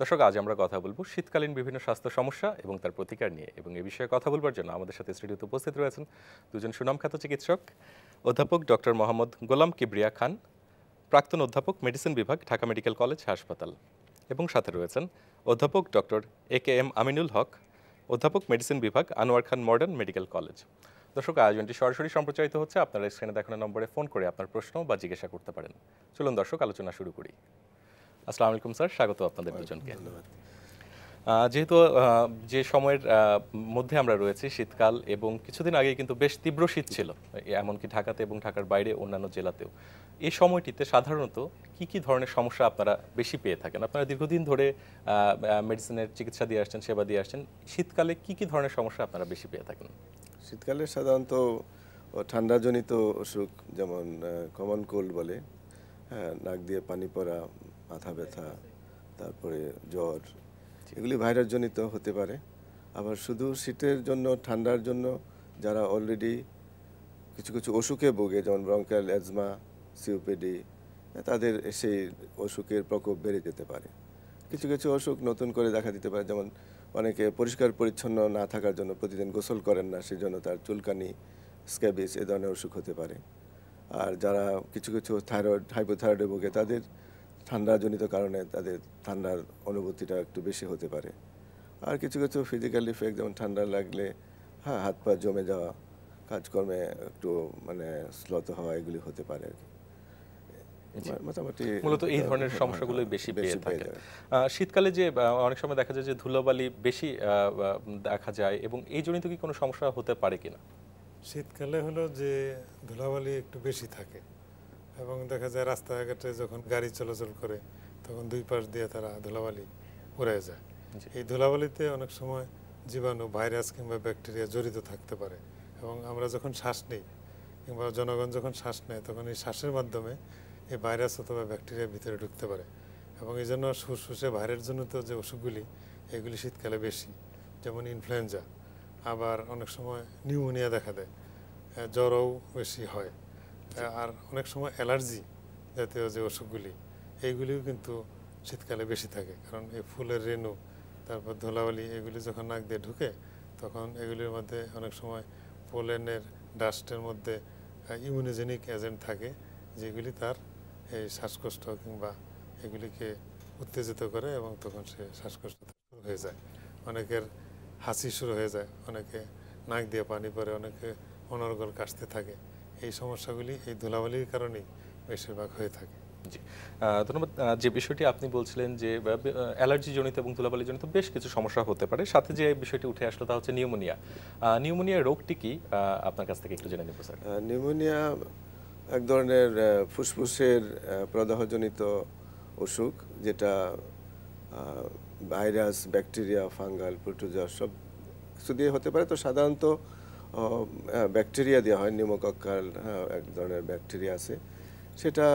দর্শক আজ আমরা কথা বলবো শীতকালীন বিভিন্ন স্বাস্থ্য সমস্যা এবং তার প্রতিকার নিয়ে এবং এ বিষয়ে কথা বলবার জন্য আমাদের সাথে স্টুডিওতে উপস্থিত রয়েছেন দুজন সুনামখ্যাত চিকিৎসক অধ্যাপক ডক্টর মোহাম্মদ গোলাম কিবরিয়া খান প্রাক্তন অধ্যাপক মেডিসিন বিভাগ ঢাকা মেডিকেল কলেজ হাসপাতাল এবং সাথে রয়েছেন অধ্যাপক doctor A K M Aminul Haque অধ্যাপক মেডিসিন বিভাগ Anwar Khan modern medical college দর্শক আয়োজনটি সরাসরি সম্প্রচারিত হচ্ছে আপনারা স্ক্রিনে দেখানো নম্বরে ফোন করে আপনার প্রশ্ন বা জিজ্ঞাসা করতে পারেন চলুন দর্শক আলোচনা শুরু করি আসসালামু আলাইকুম স্যার স্বাগত আপনাদের দুজনকে ধন্যবাদ যেহেতু যে সময়ের মধ্যে আমরা রয়েছি শীতকাল এবং কিছুদিন আগে কিন্তু বেশ তীব্র শীত ছিল এমনকি ঢাকাতে এবং ঢাকার বাইরে অন্যান্য জেলাতেও এই সময়টিতে সাধারণত কি কি ধরনের সমস্যা আপনারা বেশি পেয়ে থাকেন আপনারা দীর্ঘদিন ধরে মেডিসিনের চিকিৎসা দিয়ে আসছেন সেবা দিয়ে আসছেন শীতকালে কি কি ধরনের সমস্যা আপনারা বেশি পেয়ে থাকেন শীতকালে সাধারণত ঠান্ডাজনিত অসুখ যেমন কমন কোল্ড বলে হ্যাঁ, নাক দিয়ে পানি পড়া মাথা ব্যথা তারপরে জ্বর এগুলি ভাইরাসজনিত হতে পারে আবার শুধু শীতের জন্য ঠান্ডার জন্য যারা অলরেডি কিছু কিছু অসুখে ভোগে যেমন ব্রঙ্কাল অ্যাজমা সিওপিডি তাদের সেই অসুখের প্রকোপ বেড়ে যেতে পারে কিছু কিছু অসুখ নতুন করে দেখা দিতে পারে যেমন অনেকে পরিষ্কার পরিচ্ছন্ন না থাকার জন্য প্রতিদিন গোসল করেন না সেই জন্য তার চুলকানি স্ক্যাবিস এ ধরনের অসুখ হতে পারে আর যারা কিছু কিছু থাইরয়েড হাইপোথাইরয়েডে ভোগে তাদের ঠান্ডাজনিত কারণে তাদের ঠান্ডার অনুভূতিটা একটু বেশি হতে পারে আর কিছু কিছু ফিজিক্যাল ইফেক্ট যেমন ঠান্ডা লাগলে হ্যাঁ হাত পা জমে যাওয়া কাজকর্মে একটু মানে স্লোতে হওয়া এগুলি হতে পারে আর কি মোটামুটি মূলত এই হ্যাঁ, ধরনের হ্যাঁ, সমস্যাগুলো বেশি হ্যাঁ, পেয়ে থাকে শীতকালে যে অনেক সময় দেখা যায় যে ধুলোবালি বেশি দেখা যায় এবং এই জনিত কি কোনো সমস্যা হতে পারে কিনা শীতকালে হলো যে ধুলাবালি একটু বেশি থাকে এবং দেখা যায় রাস্তাঘাটে যখন গাড়ি চলাচল করে তখন দুই পাশ দিয়ে তারা ধুলাবালি উড়ে যায় এই ধুলাবালিতে অনেক সময় জীবাণু ভাইরাস কিংবা ব্যাকটেরিয়া জড়িত থাকতে পারে এবং আমরা যখন শ্বাস নিই কিংবা জনগণ যখন শ্বাস নেয় তখন এই শ্বাসের মাধ্যমে এই ভাইরাস অথবা ব্যাকটেরিয়া ভিতরে ঢুকতে পারে এবং এই জন্য ভাইরের জন্য তো যে অসুখগুলি এগুলি শীতকালে বেশি যেমন ইনফ্লুয়েঞ্জা আবার অনেক সময় নিউমোনিয়া দেখা দেয় জ্বরও বেশি হয় আর অনেক সময় অ্যালার্জি জাতীয় যে অসুখগুলি এইগুলিও কিন্তু শীতকালে বেশি থাকে কারণ এই ফুলের রেণু তারপর ধুলাবালি এগুলি যখন নাক দিয়ে ঢুকে তখন এগুলির মধ্যে অনেক সময় পোলেনের ডাস্টের মধ্যে ইমিউনোজেনিক এজেন্ট থাকে যেগুলি তার এই শ্বাসকষ্ট কিংবা এগুলিকে উত্তেজিত করে এবং তখন সে শ্বাসকষ্ট হয়ে যায় অনেকের হাসি শুরু হয়ে যায় অনেকে নাক দিয়ে পানি পরে অনেকে অনর্গল কাশতে থাকে এই সমস্যাগুলি এই ধুলাবালির কারণেই বেশিরভাগ হয়ে থাকে জি ধন্যবাদ যে বিষয়টি আপনি বলছিলেন যে অ্যালার্জি জনিত এবং ধুলাবালি জনিত বেশ কিছু সমস্যা হতে পারে সাথে যে বিষয়টি উঠে আসলো তা হচ্ছে নিউমোনিয়া নিউমোনিয়া রোগটি কি আপনার কাছ থেকে একটু জেনে নেব স্যার নিউমোনিয়া এক ধরনের ফুসফুসের প্রদাহজনিত অসুখ যেটা ভাইরাস ব্যাকটেরিয়া ফাঙ্গাল প্রোটোজা সব কিছু দিয়ে হতে পারে তো সাধারণত ব্যাকটেরিয়া দেওয়া হয় নিউমোকক্কাল হ্যাঁ, এক ধরনের ব্যাকটেরিয়া আছে সেটা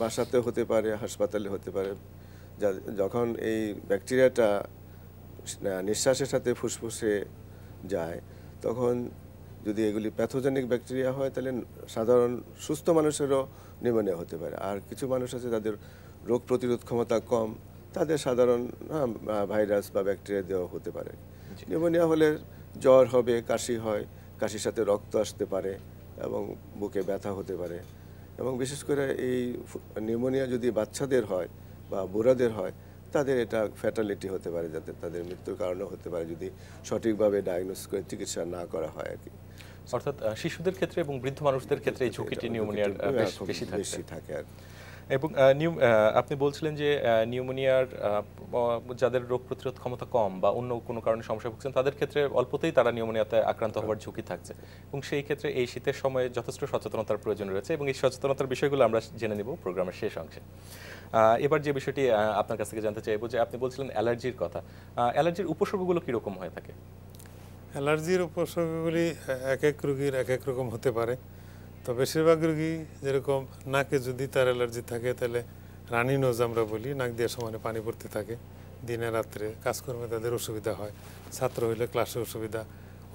বাসাতে হতে পারে হাসপাতালে হতে পারে যখন এই ব্যাকটেরিয়াটা নিঃশ্বাসের সাথে ফুসফুসে যায় তখন যদি এগুলি প্যাথোজেনিক ব্যাকটেরিয়া হয় তাহলে সাধারণ সুস্থ মানুষেরও নিউমোনিয়া হতে পারে আর কিছু মানুষ আছে যাদের রোগ প্রতিরোধ ক্ষমতা কম তাদের সাধারণ হ্যাঁ, ভাইরাস বা ব্যাকটেরিয়া দেওয়া হতে পারে নিউমোনিয়া হলে জ্বর হবে কাশি হয় কাশির সাথে রক্ত আসতে পারে এবং বুকে ব্যথা হতে পারে এবং বিশেষ করে এই নিউমোনিয়া যদি বাচ্চাদের হয় বা বুড়াদের হয় তাদের এটা ফ্যাটালিটি হতে পারে যাতে তাদের মৃত্যুর কারণে হতে পারে যদি সঠিকভাবে ডায়াগনোস করে চিকিৎসা না করা হয় আর কি অর্থাৎ শিশুদের ক্ষেত্রে এবং বৃদ্ধ মানুষদের ক্ষেত্রে এই ঝুঁকিটি নিউমোনিয়ার বেশি থাকে আর এবং নিউ আপনি বলছিলেন যে নিউমোনিয়ার যাদের রোগ প্রতিরোধ ক্ষমতা কম বা অন্য কোনো কারণে সমস্যা ভুগছেন তাদের ক্ষেত্রে অল্পতেই তারা নিউমোনিয়াতে আক্রান্ত হওয়ার ঝুঁকি থাকছে এবং সেই ক্ষেত্রে এই শীতের সময়ে যথেষ্ট সচেতনতার প্রয়োজন রয়েছে এবং এই সচেতনতার বিষয়গুলো আমরা জেনে নেব প্রোগ্রামের শেষ অংশে এবার যে বিষয়টি আপনার কাছ থেকে জানতে চাইবো যে আপনি বলছিলেন অ্যালার্জির কথা অ্যালার্জির উপসর্গগুলো কীরকম হয়ে থাকে অ্যালার্জির উপসর্গগুলি এক এক রোগীর এক এক রকম হতে পারে তো বেশিরভাগ রুগী যেরকম নাকে যদি তার অ্যালার্জি থাকে তাহলে রানি নোজ আমরা বলি নাক দিয়ে সমানে পানি পড়তে থাকে দিনে রাত্রে কাজকর্মে তাদের অসুবিধা হয় ছাত্র হইলে ক্লাসে অসুবিধা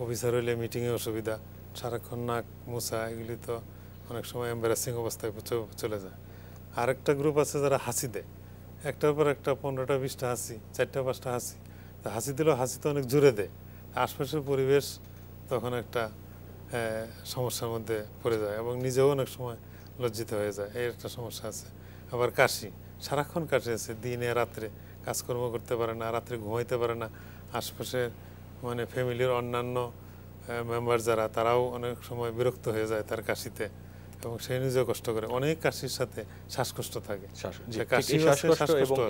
অফিসার হইলে মিটিংয়ে অসুবিধা সারাক্ষণ নাক মোছা এগুলি তো অনেক সময় এম্বারাসিং অবস্থায় চলে যায় আরেকটা গ্রুপ আছে যারা হাসি দেয় একটার পর একটা পনেরোটা বিশটা হাসি চারটা পাঁচটা হাসি হাসি দিলেও হাসি তো অনেক জুড়ে দেয় আশপাশের পরিবেশ তখন একটা সমস্যার মধ্যে পড়ে যায় এবং নিজেও অনেক সময় লজ্জিত হয়ে যায় এই একটা সমস্যা আছে আবার কাশি সারাক্ষণ কাশি আছে দিনে রাত্রে কাজকর্ম করতে পারে না রাত্রে ঘুমাইতে পারে না আশপাশে মানে ফ্যামিলির অন্যান্য মেম্বার যারা তারাও অনেক সময় বিরক্ত হয়ে যায় তার কাশিতে এবং সে নিজেও কষ্ট করে অনেক কাশির সাথে শ্বাসকষ্ট থাকে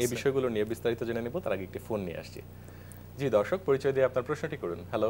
এই বিষয়গুলো নিয়ে বিস্তারিত জেনে নেব তার আগে একটি ফোন নিয়ে আসছি জি দর্শক পরিচয় দিয়ে আপনার প্রশ্নটি করুন হ্যালো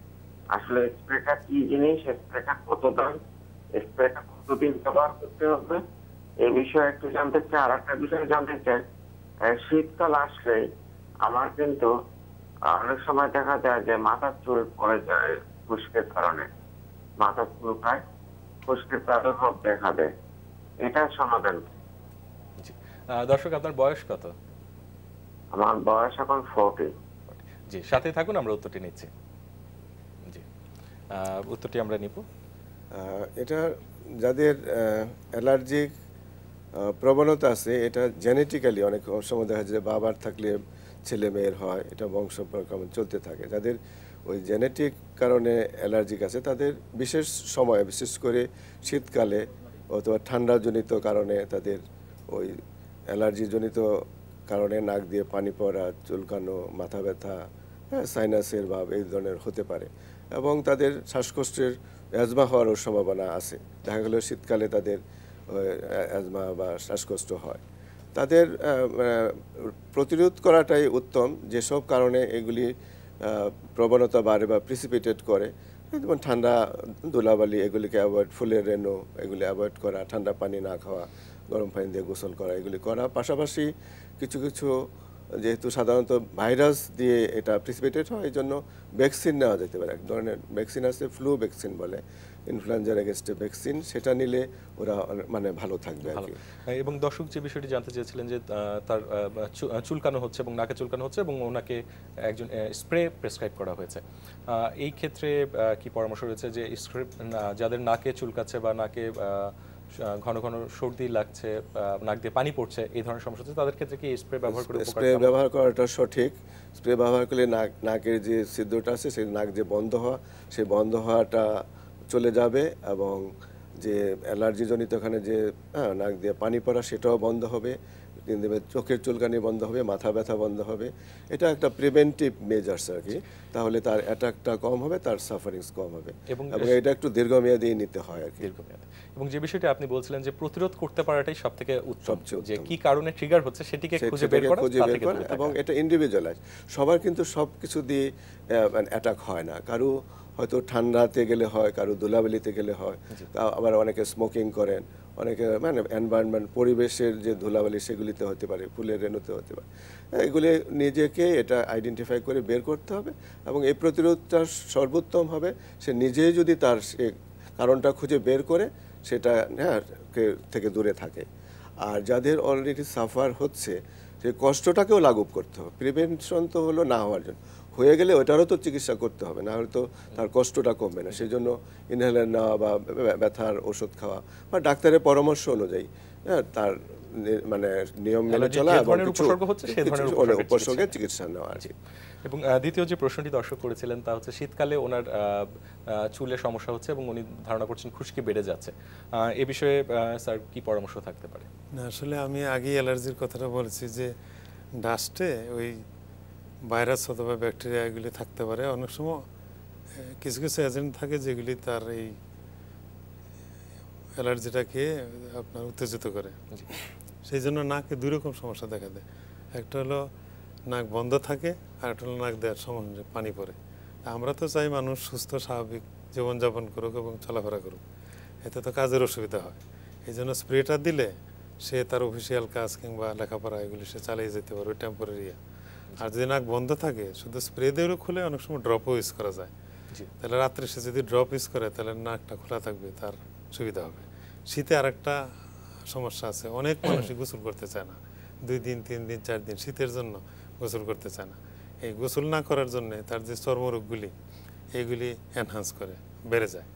আসলে স্প্রেটা কি জিনিস স্প্রেটা কত দাম স্প্রেটা কতদিন ব্যবহার করতে হবে এ বিষয়ে একটু জানতে চাই আর একটা বিষয় জানতে চাই শীতকাল আসলে আমার কিন্তু অনেক সময় দেখা যায় যে মাথার চুল পড়ে যায় খুশকের কারণে মাথার চুল প্রায় খুশকের প্রাদুর্ভাব দেখা দেয় এটা সমাধান দর্শক আপনার বয়স কত আমার বয়স এখন ফোরটি জি সাথে থাকুন আমরা উত্তরটি নিচ্ছি উত্তরটি আমরা নিব এটা যাদের অ্যালার্জিক প্রবণতা আছে এটা জেনেটিক্যালি অনেক সময় দেখা যায় বাবার থাকলে ছেলে মেয়ের হয় এটা বংশ কেমন চলতে থাকে যাদের ওই জেনেটিক কারণে অ্যালার্জিক আছে তাদের বিশেষ সময়ে বিশেষ করে শীতকালে অথবা ঠান্ডাজনিত কারণে তাদের ওই অ্যালার্জিজনিত কারণে নাক দিয়ে পানি পড়া চুলকানো মাথা ব্যথা হ্যাঁ সাইনাসের ভাব এই ধরনের হতে পারে এবং তাদের শ্বাসকষ্টের অ্যাজমা হওয়ারও সম্ভাবনা আছে দেখা গেল শীতকালে তাদের অ্যাজমা বা শ্বাসকষ্ট হয় তাদের প্রতিরোধ করাটাই উত্তম যেসব কারণে এগুলি প্রবণতা বাড়ে বা প্রিসিপিটেট করে যেমন ঠান্ডা ধুলাবালি এগুলিকে অ্যাভয়েড ফুলের রেনো এগুলি অ্যাভয়েড করা ঠান্ডা পানি না খাওয়া গরম পানি দিয়ে গোসল করা এগুলি করা পাশাপাশি কিছু কিছু যেহেতু সাধারণত ভাইরাস দিয়ে এটা প্রিসিপিটেট হয় এই জন্য ভ্যাকসিন নেওয়া যেতে পারে এক ধরনের ভ্যাকসিন আছে ফ্লু ভ্যাকসিন বলে ইনফ্লুয়েঞ্জার এগেনস্টে ভ্যাকসিন সেটা নিলে ওরা মানে ভালো থাকবে হ্যাঁ, এবং দর্শক যে বিষয়টি জানতে চেয়েছিলেন যে তার চুলকানো হচ্ছে এবং নাকে চুলকানো হচ্ছে এবং ওনাকে একজন স্প্রে প্রেসক্রাইব করা হয়েছে এই ক্ষেত্রে কি পরামর্শ রয়েছে যে স্ক্রিপ যাদের নাকে চুলকাচ্ছে বা নাকে ঘন ঘন সর্দি লাগছে নাক দিয়ে পানি পড়ছে এই ধরনের সমস্যা হচ্ছে তাদের ক্ষেত্রে কি স্প্রে ব্যবহার করে স্প্রে ব্যবহার করাটা সঠিক স্প্রে ব্যবহার করলে নাক নাকের যে ছিদ্রটা আছে সেই নাক যে বন্ধ হওয়া সেই বন্ধ হওয়াটা চলে যাবে এবং যে অ্যালার্জিজনিত ওখানে যে হ্যাঁ, নাক দিয়ে পানি পড়া সেটাও বন্ধ হবে চোখের চুলকানি বন্ধ হবে মাথা ব্যথা বন্ধ হবে এটা একটা প্রিভেন্টিভ মেজার্স আর কি তাহলে তার অ্যাটাকটা কম হবে তার সাফারিংস কম হবে এবং এটা একটু দীর্ঘমেয়াদী নিতে হয় আর কি এবং যে বিষয়টি আপনি বলছিলেন যে প্রতিরোধ করতে পারাটাই সব থেকে উত্তম যে কি কারণে ট্রিগার হচ্ছে সেটিকে খুঁজে বের করা খুঁজে বের করা এবং এটা ইন্ডিভিজুয়ালাইজ সবার কিন্তু সব কিছু দিয়ে অ্যাটাক মানে হয় না কারো হয়তো ঠান্ডাতে গেলে হয় কারো ধুলাবালিতে গেলে হয় আবার অনেকে স্মোকিং করেন অনেকে মানে এনভায়রনমেন্ট পরিবেশের যে ধুলাবালি সেগুলিতে হতে পারে ফুলের রেণুতে হতে পারে হ্যাঁ, এগুলি নিজেকে এটা আইডেন্টিফাই করে বের করতে হবে এবং এই প্রতিরোধটা সর্বোত্তম হবে সে নিজেই যদি তার সে কারণটা খুঁজে বের করে সেটা হ্যাঁ থেকে দূরে থাকে আর যাদের অলরেডি সাফার হচ্ছে সেই কষ্টটাকেও লাগুব করতে হবে প্রিভেনশন তো হলো না হওয়ার জন্য হয়ে গেলে ওটারও তো চিকিৎসা করতে হবে না হয়তো তার কষ্টটা কমবে না সেই জন্য ইনহেলার নেওয়া বা ব্যথার ওষুধ খাওয়া বা ডাক্তারের পরামর্শ অনুযায়ী হ্যাঁ তার মানে নিয়ম মেনে চলা এবং উপসর্গ উপসর্গের চিকিৎসা নেওয়া আর এবং দ্বিতীয় যে প্রশ্নটি দর্শক করেছিলেন তা হচ্ছে শীতকালে ওনার চুলে সমস্যা হচ্ছে এবং উনি ধারণা করছেন খুশকি বেড়ে যাচ্ছে এ বিষয়ে স্যার কি পরামর্শ থাকতে পারে না আসলে আমি আগে অ্যালার্জির কথাটা বলেছি যে ডাস্টে ওই ভাইরাস অথবা ব্যাকটেরিয়া এগুলি থাকতে পারে অনেক সময় কিছু কিছু এজেন্ট থাকে যেগুলি তার এই অ্যালার্জিটাকে আপনার উত্তেজিত করে সেই জন্য নাকে দুই রকম সমস্যা দেখা দেয় একটা হলো নাক বন্ধ থাকে আর একটা হলো নাক দেওয়ার সময় পানি পড়ে আমরা তো চাই মানুষ সুস্থ স্বাভাবিক জীবনযাপন করুক এবং চলাফেরা করুক এতে তো কাজের অসুবিধা হয় এই জন্য স্প্রেটা দিলে সে তার অফিসিয়াল কাজ কিংবা লেখাপড়া এগুলি সে চালিয়ে যেতে পারবে টেম্পোরারিয়া আর যদি নাক বন্ধ থাকে শুধু স্প্রে দিয়েও খুলে অনেক সময় ড্রপও ইউজ করা যায় তাহলে রাত্রে সে যদি ড্রপ ইউজ করে তাহলে নাকটা খোলা থাকবে তার সুবিধা হবে শীতে আরেকটা সমস্যা আছে অনেক মানুষই গোসল করতে চায় না দুই দিন তিন দিন চার দিন শীতের জন্য গোসল করতে চায় না এই গোসল না করার জন্য তার যে চর্মরোগগুলি এইগুলি এনহান্স করে বেড়ে যায়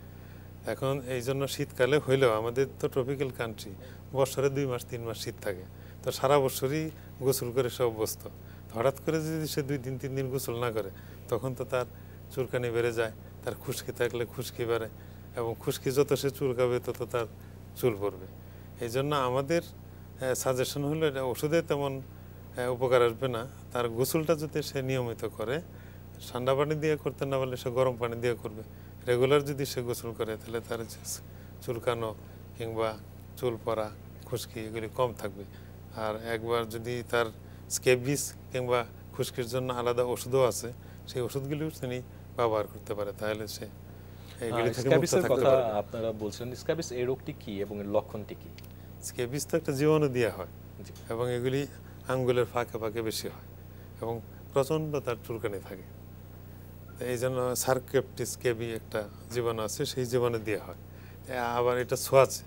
এখন এই জন্য শীতকালে হইলেও আমাদের তো ট্রপিক্যাল কান্ট্রি বছরে দুই মাস তিন মাস শীত থাকে তো সারা বছরই গোসল করে সে অভ্যস্ত হঠাৎ করে যদি সে দুই দিন তিন দিন গোসল না করে তখন তো তার চুলকানি বেড়ে যায় তার খুশকি থাকলে খুশকি বাড়ে এবং খুশকি যত সে চুলকাবে তত তার চুল পড়বে এই জন্য আমাদের সাজেশন হলো এটা ওষুধে তেমন উপকার আসবে না তার গোসলটা যদি সে নিয়মিত করে ঠান্ডা পানি দিয়ে করতে না পারলে সে গরম পানি দিয়ে করবে রেগুলার যদি সে গোসল করে তাহলে তার চুলকানো কিংবা চুল পরা খুশকি এগুলি কম থাকবে আর একবার যদি তার স্কেবিস কিংবা খুশকির জন্য আলাদা ওষুধও আছে সেই ওষুধগুলিও তিনি ব্যবহার করতে পারে তাহলে সে আপনারা বলছেন এই রোগটি কি এবং এর লক্ষণটি কি তো একটা জীবাণু দেওয়া হয় এবং এগুলি আঙ্গুলের ফাঁকে ফাঁকে বেশি হয় এবং প্রচণ্ড তার চুলকানি থাকে এই জন্য সার্কেপটিস কেবি একটা জীবাণু আছে সেই জীবাণু দেওয়া হয় আবার এটা ছোঁয়াচে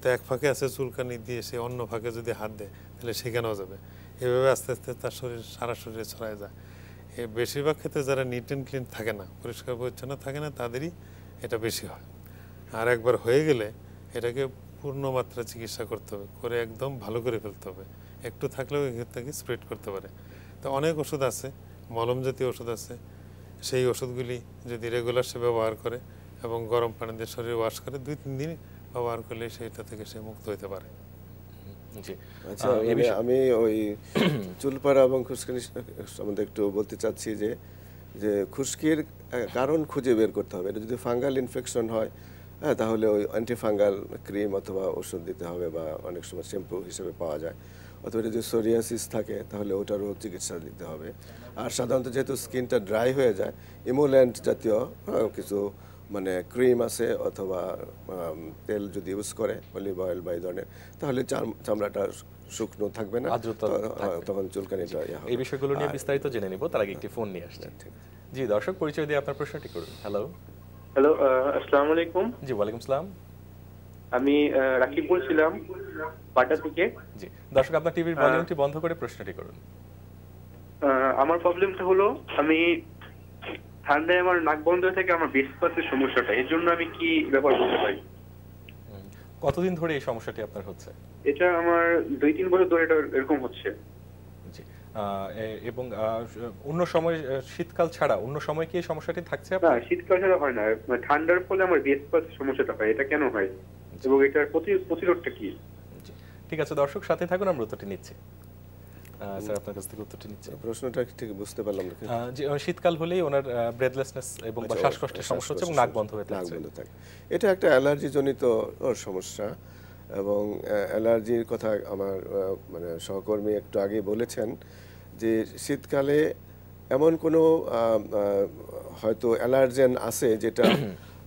তো এক ফাঁকে আছে চুলকানি দিয়ে সে অন্য ফাঁকে যদি হাত দেয় তাহলে সেখানেও যাবে এভাবে আস্তে আস্তে তার শরীর সারা শরীরে ছড়ায় যায় এ বেশিরভাগ ক্ষেত্রে যারা নিট অ্যান্ড ক্লিন থাকে না পরিষ্কার পরিচ্ছন্ন থাকে না তাদেরই এটা বেশি হয় আর একবার হয়ে গেলে এটাকে পূর্ণ মাত্রা চিকিৎসা করতে হবে করে একদম ভালো করে ফেলতে হবে একটু থাকলেও থেকে স্প্রেড করতে পারে তো অনেক ওষুধ আছে মলম জাতীয় ওষুধ আছে সেই ওষুধগুলি যদি রেগুলার সে ব্যবহার করে এবং গরম পানি দিয়ে শরীর ওয়াশ করে দুই তিন দিন ব্যবহার করলে সেইটা থেকে সে মুক্ত হতে পারে আচ্ছা মানে আমি ওই চুলপাড়া এবং খুশকি সম্বন্ধে একটু বলতে চাচ্ছি যে যে খুশকির কারণ খুঁজে বের করতে হবে এটা যদি ফাঙ্গাল ইনফেকশন হয় হ্যাঁ তাহলে ওই অ্যান্টিফাঙ্গাল ক্রিম অথবা ওষুধ দিতে হবে বা অনেক সময় শ্যাম্পু হিসেবে পাওয়া যায় অথবা যদি সোরিয়াসিস থাকে তাহলে ওটারও চিকিৎসা দিতে হবে আর সাধারণত যেহেতু স্কিনটা ড্রাই হয়ে যায় ইমোল্যান্ট জাতীয় কিছু মানে ক্রিম আছে অথবা তেল যদি ইউজ করে অলিভ অয়েল বা এই ধরনের তাহলে চামড়াটা শুকনো থাকবে না হ্যাঁ, তখন চুলকানিটা এই বিষয়গুলো নিয়ে বিস্তারিত জেনে নিব তার আগে একটি ফোন নিয়ে আসছেন হ্যাঁ, জি দর্শক পরিচয় দিয়ে আপনার প্রশ্নটি করুন হ্যালো হ্যালো আসসালামু আলাইকুম জি ওয়ালাইকুম সালাম আমি রাকিব বলছিলাম পাটা থেকে জি দর্শক আপনার টিভির ভলিউমটি বন্ধ করে প্রশ্নটি করুন আমার প্রবলেমটা হলো আমি ঠান্ডায় আমার নাক বন্ধ হয়ে থাকে আমার বেশপাতের সমস্যাটা এর জন্য আমি কি ব্যবহার করতে পারি কতদিন ধরে এই সমস্যাটি আপনার হচ্ছে এটা আমার দুই তিন বছর ধরে এটা এরকম হচ্ছে এবং অন্য সময় শীতকাল ছাড়া অন্য সময় কি সমস্যাটি থাকছে না শীতকাল ছাড়া হয় না মানে ঠান্ডার ফলে আমার বেশপাত সমস্যাটা হয় এটা কেন হয় এবং এটার প্রতিরোধটা কি ঠিক আছে দর্শক সাথে থাকুন আমরা উত্তরটি নিচ্ছি স্যার আপনার কাছ থেকে উত্তরটি নিচ্ছি প্রশ্নটা ঠিক বুঝতে পারলাম না শীতকাল হলেই ওনার ব্রেথলেসনেস এবং আচ্ছা, শ্বাসকষ্টের সমস্যা হচ্ছে এবং নাক বন্ধ হয়ে এটা একটা অ্যালার্জি জনিত ওর সমস্যা এবং অ্যালার্জির কথা আমার মানে সহকর্মী একটু আগে বলেছেন যে শীতকালে এমন কোনো হয়তো অ্যালার্জেন আছে যেটা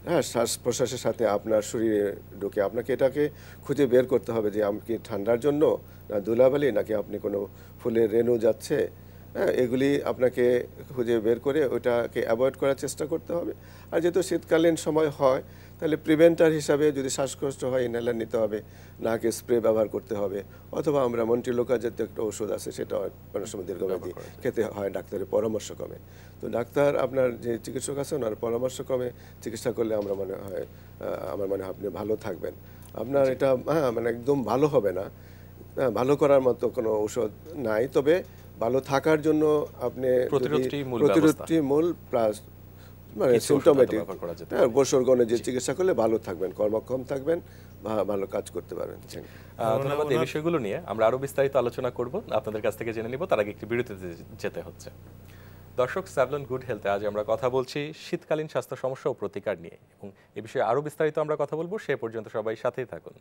হ্যাঁ শ্বাস প্রশ্বাসের সাথে আপনার শরীরে ঢুকে আপনাকে এটাকে খুঁজে বের করতে হবে যে আমি কি ঠান্ডার জন্য না ধুলাবালি নাকি আপনি কোনো ফুলের রেণু যাচ্ছে হ্যাঁ এগুলি আপনাকে খুঁজে বের করে ওটাকে অ্যাভয়েড করার চেষ্টা করতে হবে আর যেহেতু শীতকালীন সময় হয় তাহলে প্রিভেন্টার হিসাবে যদি শ্বাসকষ্ট হয় ইনহেলার নিতে হবে নাকে স্প্রে ব্যবহার করতে হবে অথবা আমরা মন্টিলোকা জাতীয় একটা ওষুধ আছে সেটা অনেক সময় দীর্ঘমেয়াদী খেতে হয় ডাক্তারের পরামর্শ কমে তো ডাক্তার আপনার যে চিকিৎসক আছে ওনার কমে চিকিৎসা করলে আমরা মনে হয় আমার মনে হয় আপনি ভালো থাকবেন আপনার এটা হ্যাঁ মানে একদম ভালো হবে না হ্যাঁ, ভালো করার মতো কোনো ঔষধ নাই তবে ভালো থাকার জন্য আপনি প্রতিরোধটি মূল প্লাস মানে সিমটোমেটিক হ্যাঁ যে চিকিৎসা করলে ভালো থাকবেন কর্মক্ষম থাকবেন ভালো কাজ করতে পারবেন ধন্যবাদ এই বিষয়গুলো নিয়ে আমরা আরো বিস্তারিত আলোচনা করব আপনাদের কাছ থেকে জেনে নিব তার আগে একটি বিরতিতে যেতে হচ্ছে দর্শক স্যাভলন গুড হেলথে আজ আমরা কথা বলছি শীতকালীন স্বাস্থ্য সমস্যা ও প্রতিকার নিয়ে এবং এ বিষয়ে আরও বিস্তারিত আমরা কথা বলবো সে পর্যন্ত সবাই সাথেই থাকুন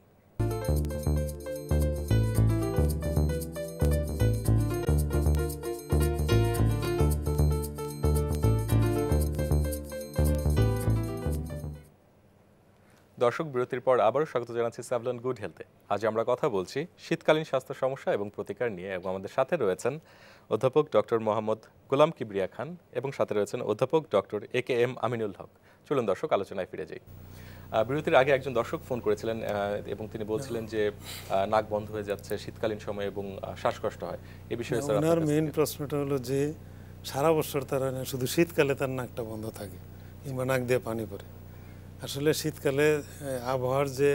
দর্শক বিরতির পর আবারও স্বাগত জানাচ্ছি স্যাভলন গুড হেলথে আজ আমরা কথা বলছি শীতকালীন স্বাস্থ্য সমস্যা এবং প্রতিকার নিয়ে এবং আমাদের সাথে রয়েছেন অধ্যাপক ডক্টর মোহাম্মদ গোলাম কিবরিয়া খান এবং সাথে রয়েছেন অধ্যাপক doctor A K M Aminul Haque চলুন দর্শক আলোচনায় ফিরে যাই বিরতির আগে একজন দর্শক ফোন করেছিলেন এবং তিনি বলছিলেন যে নাক বন্ধ হয়ে যাচ্ছে শীতকালীন সময় এবং শ্বাসকষ্ট হয় এ বিষয়ে স্যার মেইন প্রশ্নটা হলো যে সারা বছর তারা শুধু শীতকালে তার নাকটা বন্ধ থাকে কিংবা নাক দিয়ে পানি পড়ে আসলে শীতকালে আবহাওয়ার যে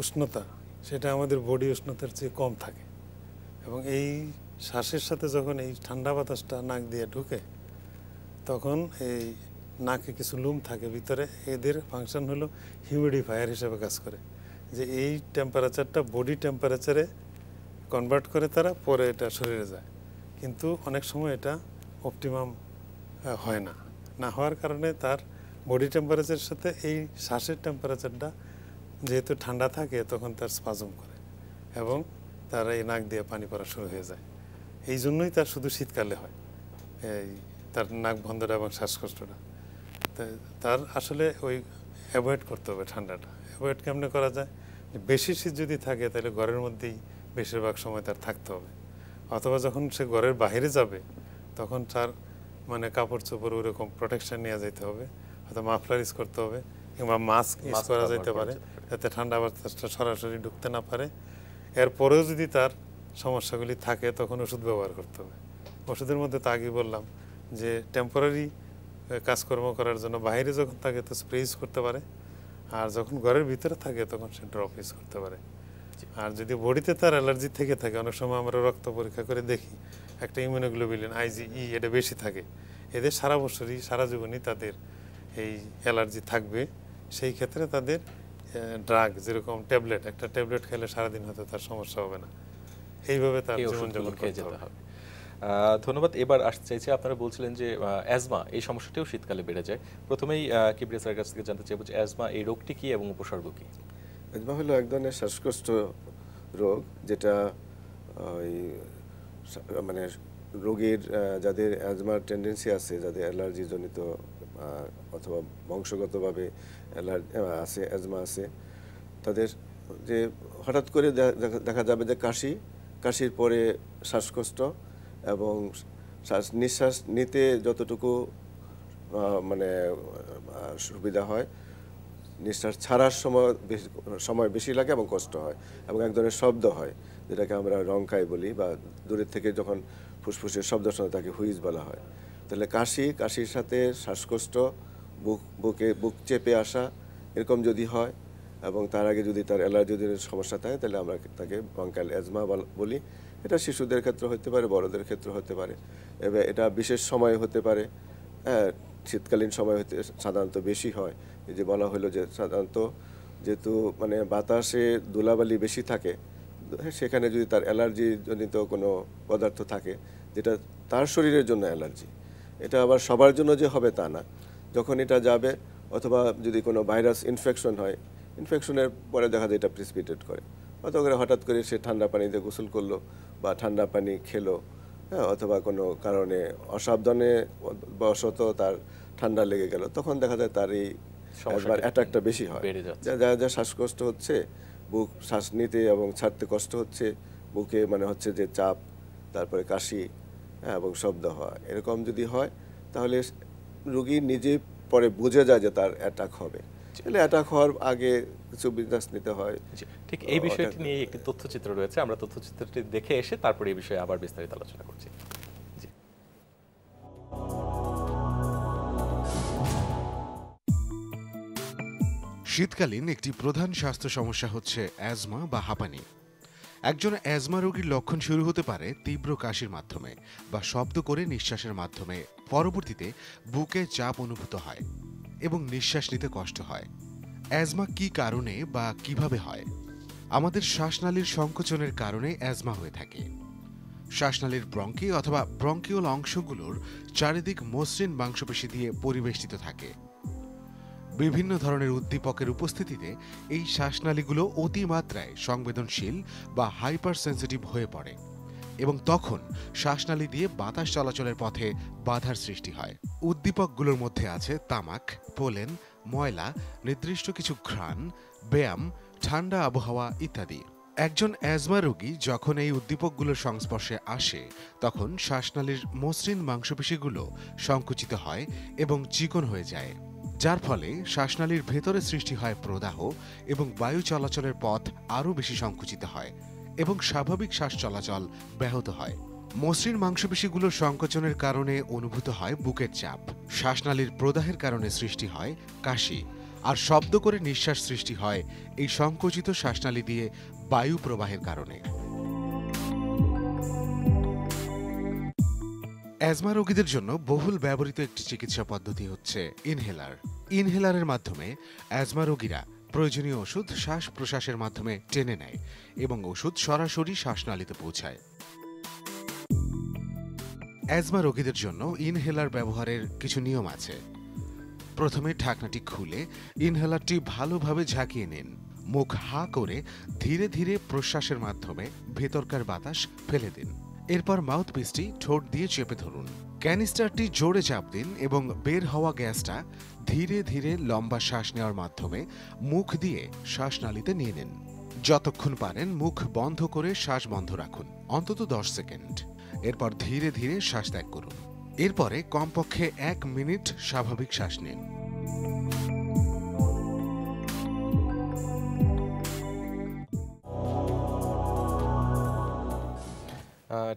উষ্ণতা সেটা আমাদের বডি উষ্ণতার চেয়ে কম থাকে এবং এই শ্বাসের সাথে যখন এই ঠান্ডা বাতাসটা নাক দিয়ে ঢুকে তখন এই নাকে কিছু লুম থাকে ভিতরে এদের ফাংশন হলো হিউমিডিফায়ার হিসেবে কাজ করে যে এই টেম্পারেচারটা বডি টেম্পারেচারে কনভার্ট করে তারা পরে এটা শরীরে যায় কিন্তু অনেক সময় এটা অপটিমাম হয় না না হওয়ার কারণে তার বডি টেম্পারেচার সাথে এই শ্বাসের টেম্পারেচারটা যেহেতু ঠান্ডা থাকে তখন তার স্পাজম করে এবং তার এই নাক দিয়ে পানি পড়া শুরু হয়ে যায় এই জন্যই তার শুধু শীতকালে হয় এই তার নাক বন্ধটা এবং শ্বাসকষ্টটা তার আসলে ওই অ্যাভয়েড করতে হবে ঠান্ডাটা অ্যাভয়েড কেমনে করা যায় বেশি শীত যদি থাকে তাহলে ঘরের মধ্যেই বেশিরভাগ সময় তার থাকতে হবে অথবা যখন সে ঘরের বাহিরে যাবে তখন তার মানে কাপড় চোপড় ওরকম প্রোটেকশান নিয়ে যেতে হবে হয়তো মাফলার ইউজ করতে হবে কিংবা মাস্ক ইউজ করা যেতে পারে যাতে ঠান্ডা বাতাসটা সরাসরি ঢুকতে না পারে এরপরেও যদি তার সমস্যাগুলি থাকে তখন ওষুধ ব্যবহার করতে হবে ওষুধের মধ্যে তো আগেই বললাম যে টেম্পোরারি কাজকর্ম করার জন্য বাইরে যখন থাকে তো স্প্রে ইউজ করতে পারে আর যখন ঘরের ভিতরে থাকে তখন সে ড্রপ ইউজ করতে পারে আর যদি বডিতে তার অ্যালার্জি থেকে থাকে অনেক সময় আমরা রক্ত পরীক্ষা করে দেখি একটা ইমিউনোগ্লোবিলিন আইজিই e, এটা বেশি থাকে এদের সারা বছরই সারা জীবনই তাদের এই অ্যালার্জি থাকবে সেই ক্ষেত্রে তাদের ড্রাগ যেরকম ট্যাবলেট একটা ট্যাবলেট খেলে সারাদিন হয়তো তার সমস্যা হবে না এইভাবে তার জীবনযাপন খেয়ে হবে ধন্যবাদ এবার আসতে চাইছি আপনারা বলছিলেন যে অ্যাজমা এই সমস্যাটিও শীতকালে বেড়ে যায় প্রথমেই কিবরিয়া স্যারের কাছ থেকে জানতে চাইব যে অ্যাজমা এই রোগটি কি এবং উপসর্গ কি অ্যাজমা হলো এক ধরনের শ্বাসকষ্ট রোগ যেটা ওই মানে রোগীর যাদের অ্যাজমার টেন্ডেন্সি আছে যাদের অ্যালার্জি জনিত অথবা বংশগতভাবে আছে অ্যাজমা আছে তাদের যে হঠাৎ করে দেখা যাবে যে কাশি কাশির পরে শ্বাসকষ্ট এবং শ্বাস নিঃশ্বাস নিতে যতটুকু মানে সুবিধা হয় নিঃশ্বাস ছাড়ার সময় বেশি সময় বেশি লাগে এবং কষ্ট হয় এবং এক ধরনের শব্দ হয় যেটাকে আমরা রংকাই বলি বা দূরের থেকে যখন ফুসফুসের শব্দ শোনা তাকে হুইজ বলা হয় তাহলে কাশি কাশির সাথে শ্বাসকষ্ট বুক বুকে বুক চেপে আসা এরকম যদি হয় এবং তার আগে যদি তার অ্যালার্জি সমস্যা থাকে তাহলে আমরা তাকে বঙ্কাল অ্যাজমা বলি এটা শিশুদের ক্ষেত্রে হতে পারে বড়দের ক্ষেত্রে হতে পারে এবার এটা বিশেষ সময় হতে পারে হ্যাঁ শীতকালীন সময় হতে সাধারণত বেশি হয় এই যে বলা হলো যে সাধারণত যেহেতু মানে বাতাসে দুলাবালি বেশি থাকে হ্যাঁ, সেখানে যদি তার অ্যালার্জিজনিত কোনো পদার্থ থাকে যেটা তার শরীরের জন্য অ্যালার্জি এটা আবার সবার জন্য যে হবে তা না যখন এটা যাবে অথবা যদি কোনো ভাইরাস ইনফেকশন হয় ইনফেকশনের পরে দেখা যায় এটা প্রিসপিটেড করে অত করে হঠাৎ করে সে ঠান্ডা পানিতে গোসল করলো বা ঠান্ডা পানি খেলো হ্যাঁ অথবা কোনো কারণে অসাবধানে বশত তার ঠান্ডা লেগে গেল তখন দেখা যায় তার এই অ্যাটাকটা বেশি হয় যা যা যা শ্বাসকষ্ট হচ্ছে বুক শ্বাস নিতে এবং ছাড়তে কষ্ট হচ্ছে বুকে মানে হচ্ছে যে চাপ তারপরে কাশি হ্যাঁ, এবং শব্দ হওয়া এরকম যদি হয় তাহলে রুগী নিজে পরে বুঝে যায় যে তার অ্যাটাক হবে তাহলে অ্যাটাক হওয়ার আগে কিছু বিজনেস নিতে হয় ঠিক এই বিষয়টি নিয়ে একটি তথ্যচিত্র রয়েছে আমরা তথ্যচিত্রটি দেখে এসে তারপরে এই বিষয়ে আবার বিস্তারিত আলোচনা করছি শীতকালীন একটি প্রধান স্বাস্থ্য সমস্যা হচ্ছে অ্যাজমা বা হাঁপানি একজন অ্যাজমা রোগীর লক্ষণ শুরু হতে পারে তীব্র কাশির মাধ্যমে বা শব্দ করে নিঃশ্বাসের মাধ্যমে পরবর্তীতে বুকে চাপ অনুভূত হয় এবং নিঃশ্বাস নিতে কষ্ট হয় অ্যাজমা কি কারণে বা কিভাবে হয় আমাদের শ্বাসনালীর সংকোচনের কারণে অ্যাজমা হয়ে থাকে শ্বাসনালীর ব্রঙ্কি অথবা ব্রঙ্কিওল অংশগুলোর চারিদিক মসৃণ মাংসপেশি দিয়ে পরিবেষ্টিত থাকে বিভিন্ন ধরনের উদ্দীপকের উপস্থিতিতে এই শ্বাসনালীগুলো অতিমাত্রায় সংবেদনশীল বা হাইপার সেন্সিটিভ হয়ে পড়ে এবং তখন শ্বাসনালী দিয়ে বাতাস চলাচলের পথে বাধার সৃষ্টি হয় উদ্দীপকগুলোর মধ্যে আছে তামাক পোলেন ময়লা নির্দিষ্ট কিছু ঘ্রাণ ব্যায়াম ঠান্ডা আবহাওয়া ইত্যাদি একজন অ্যাজমা রোগী যখন এই উদ্দীপকগুলোর সংস্পর্শে আসে তখন শ্বাসনালীর মসৃণ মাংসপেশিগুলো সংকুচিত হয় এবং চিকন হয়ে যায় যার ফলে শ্বাসনালীর ভেতরে সৃষ্টি হয় প্রদাহ এবং বায়ু চলাচলের পথ আরও বেশি সংকুচিত হয় এবং স্বাভাবিক শ্বাস চলাচল ব্যাহত হয় মসৃণ মাংসপেশিগুলোর সংকোচনের কারণে অনুভূত হয় বুকের চাপ শ্বাসনালীর প্রদাহের কারণে সৃষ্টি হয় কাশি আর শব্দ করে নিঃশ্বাস সৃষ্টি হয় এই সংকুচিত শ্বাসনালী দিয়ে বায়ু প্রবাহের কারণে অ্যাজমা রোগীদের জন্য বহুল ব্যবহৃত একটি চিকিৎসা পদ্ধতি হচ্ছে ইনহেলার ইনহেলারের মাধ্যমে অ্যাজমা রোগীরা প্রয়োজনীয় ওষুধ শ্বাস প্রশ্বাসের মাধ্যমে টেনে নেয় এবং ওষুধ সরাসরি শ্বাসনালীতে পৌঁছায় অ্যাজমা রোগীদের জন্য ইনহেলার ব্যবহারের কিছু নিয়ম আছে প্রথমে ঢাকনাটি খুলে ইনহেলারটি ভালোভাবে ঝাঁকিয়ে নিন মুখ হা করে ধীরে ধীরে প্রশ্বাসের মাধ্যমে ভেতরকার বাতাস ফেলে দিন এরপর মাউথপিসটি ঠোঁট দিয়ে চেপে ধরুন ক্যানিস্টারটি জোরে চাপ দিন এবং বের হওয়া গ্যাসটা ধীরে ধীরে লম্বা শ্বাস নেওয়ার মাধ্যমে মুখ দিয়ে শ্বাসনালীতে নিয়ে নিন যতক্ষণ পারেন মুখ বন্ধ করে শ্বাস বন্ধ রাখুন অন্তত দশ সেকেন্ড এরপর ধীরে ধীরে শ্বাস ত্যাগ করুন এরপরে কমপক্ষে এক মিনিট স্বাভাবিক শ্বাস নিন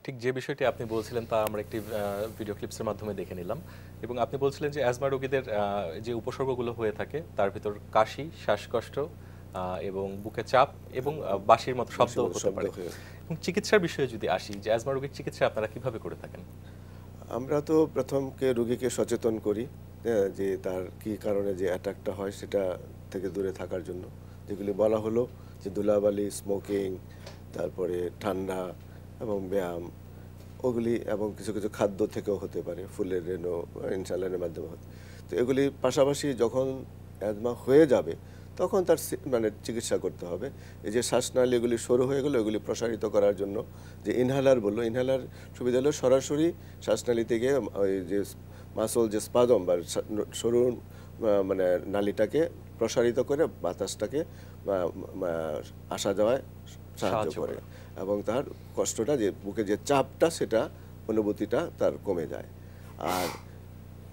ঠিক যে বিষয়টি আপনি বলছিলেন তা আমরা একটি ভিডিও ক্লিপসের মাধ্যমে দেখে নিলাম এবং আপনি বলছিলেন যে অ্যাজমা রোগীদের যে উপসর্গগুলো হয়ে থাকে তার ভিতর কাশি শ্বাসকষ্ট এবং বুকে চাপ এবং বাসির মতো শব্দ হতে পারে এবং চিকিৎসার বিষয়ে যদি আসি যে অ্যাজমা রোগীর চিকিৎসা আপনারা কিভাবে করে থাকেন আমরা তো প্রথমকে রোগীকে সচেতন করি যে তার কি কারণে যে অ্যাটাকটা হয় সেটা থেকে দূরে থাকার জন্য যেগুলি বলা হলো যে ধুলাবালি স্মোকিং তারপরে ঠান্ডা এবং ব্যায়াম ওগুলি এবং কিছু কিছু খাদ্য থেকেও হতে পারে ফুলের রেনো ইনসালাইনের মাধ্যমে হতে তো এগুলি পাশাপাশি যখন অ্যাজমা হয়ে যাবে তখন তার মানে চিকিৎসা করতে হবে এই যে শ্বাসনালী এগুলি সরু হয়ে গেলো এগুলি প্রসারিত করার জন্য যে ইনহালার বললো ইনহালার সুবিধা হলো সরাসরি শ্বাসনালী থেকে ওই যে মাসল যে স্পাদম বা সরু মানে নালীটাকে প্রসারিত করে বাতাসটাকে আসা যাওয়ায় সাহায্য করে এবং তার কষ্টটা যে বুকে যে চাপটা সেটা অনুভূতিটা তার কমে যায় আর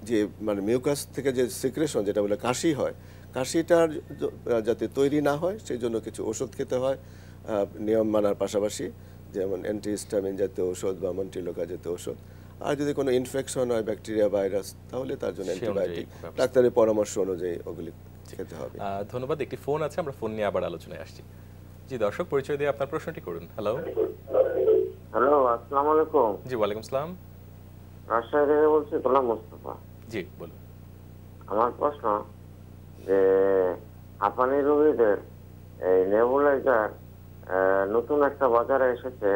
যে মানে মিউকাস থেকে যে সিক্রেশন যেটা বলে কাশি হয় কাশিটার যাতে তৈরি না হয় সেই জন্য কিছু ওষুধ খেতে হয় নিয়ম মানার পাশাপাশি যেমন অ্যান্টিহিস্টামিন জাতীয় ওষুধ বা মন্টিলোকা জাতীয় ওষুধ আর যদি কোনো ইনফেকশন হয় ব্যাকটেরিয়া ভাইরাস তাহলে তার জন্য অ্যান্টিবায়োটিক ডাক্তারের পরামর্শ অনুযায়ী ওগুলি খেতে হবে ধন্যবাদ একটি ফোন আছে আমরা ফোন নিয়ে আবার আলোচনায় আসছি জি দর্শক পরিচয় দিয়ে আপনার প্রশ্নটি করুন হ্যালো হ্যালো আসসালামু আলাইকুম জি ওয়ালাইকুম আসসালাম রাজশাহী থেকে বলছি গোলাম মোস্তফা জি বলুন আমার প্রশ্ন যে হাঁপানি রোগীদের এই নেবুলাইজার নতুন একটা বাজারে এসেছে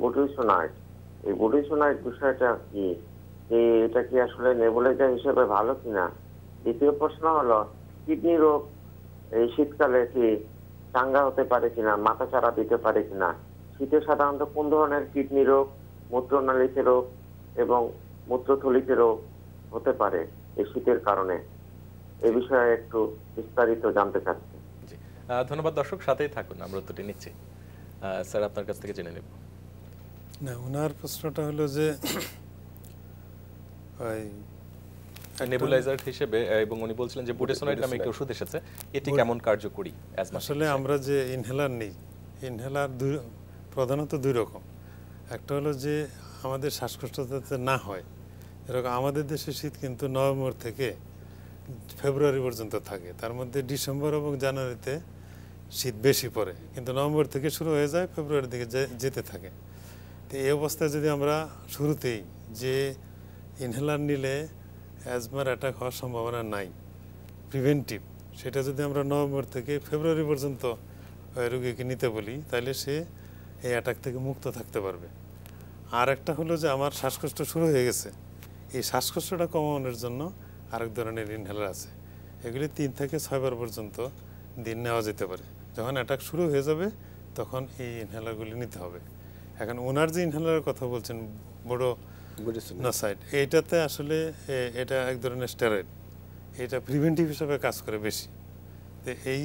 বুটিসোনাইট এই বুটিসোনাইট বিষয়টা কি এটা কি আসলে নেবুলাইজার হিসেবে ভালো কিনা দ্বিতীয় প্রশ্ন হলো কিডনি রোগ এই শীতকালে কি চাঙ্গা হতে পারে কিনা মাথা সারা দিতে পারে কিনা শীতে সাধারণত কোন ধরনের কিডনি রোগ মূত্রনালীতে রোগ এবং মূত্রথলিতে রোগ হতে পারে এই শীতের কারণে এ বিষয়ে একটু বিস্তারিত জানতে চাচ্ছি ধন্যবাদ দর্শক সাথেই থাকুন আমরা দুটি নিচ্ছি স্যার আপনার কাছ থেকে জেনে নেব না ওনার প্রশ্নটা হলো যে নেবুলাইজার হিসেবে এবং উনি বলছিলেন যে বুটেসোনাইড নামে একটি ওষুধ এসেছে এটি কেমন কার্যকরী আসলে আমরা যে ইনহেলার নিই ইনহেলার দুই প্রধানত দুই রকম একটা হলো যে আমাদের শ্বাসকষ্ট যাতে না হয় এরকম আমাদের দেশে শীত কিন্তু নভেম্বর থেকে ফেব্রুয়ারি পর্যন্ত থাকে তার মধ্যে ডিসেম্বর এবং জানুয়ারিতে শীত বেশি পড়ে কিন্তু নভেম্বর থেকে শুরু হয়ে যায় ফেব্রুয়ারি দিকে যেতে থাকে তো এই অবস্থায় যদি আমরা শুরুতেই যে ইনহেলার নিলে অ্যাজমার অ্যাটাক হওয়ার সম্ভাবনা নাই প্রিভেন্টিভ সেটা যদি আমরা নভেম্বর থেকে ফেব্রুয়ারি পর্যন্ত রোগীকে নিতে বলি তাহলে সে এই অ্যাটাক থেকে মুক্ত থাকতে পারবে আর একটা হলো যে আমার শ্বাসকষ্ট শুরু হয়ে গেছে এই শ্বাসকষ্টটা কমানোর জন্য আরেক ধরনের ইনহেলার আছে এগুলি তিন থেকে ছয়বার পর্যন্ত দিন নেওয়া যেতে পারে যখন অ্যাটাক শুরু হয়ে যাবে তখন এই ইনহেলারগুলি নিতে হবে এখন ওনার যে ইনহেলারের কথা বলছেন বড় আসলে এটা এক ধরনের স্টেরয়েড এটা প্রিভেন্টিভ হিসাবে কাজ করে বেশি এই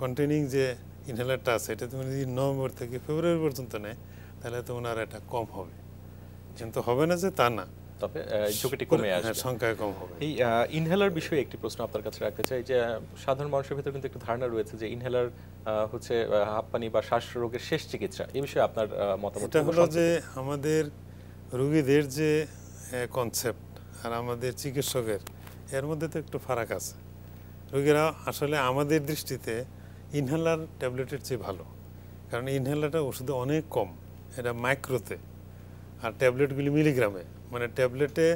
কন্টেনিং যে ইনহেলারটা আছে এটা তুমি যদি নভেম্বর থেকে ফেব্রুয়ারি পর্যন্ত নেয় তাহলে তোমার এটা কম হবে কিন্তু হবে না যে তা না হ্যাঁ, সংখ্যায় কম হবে এই ইনহেলার বিষয়ে একটি প্রশ্ন আপনার কাছে রাখতে চাই যে সাধারণ মানুষের ভিতরে কিন্তু ধারণা রয়েছে যে ইনহেলার হচ্ছে পানি বা রোগের শেষ চিকিৎসা এই বিষয়ে আপনার মতামত যে আমাদের রুগীদের যে কনসেপ্ট আর আমাদের চিকিৎসকের এর মধ্যে তো একটু ফারাক আছে রুগীরা আসলে আমাদের দৃষ্টিতে ইনহেলার ট্যাবলেটের চেয়ে ভালো কারণ ইনহেলারটা ওষুধে অনেক কম এটা মাইক্রোতে আর ট্যাবলেটগুলি মিলিগ্রামে মানে ট্যাবলেটে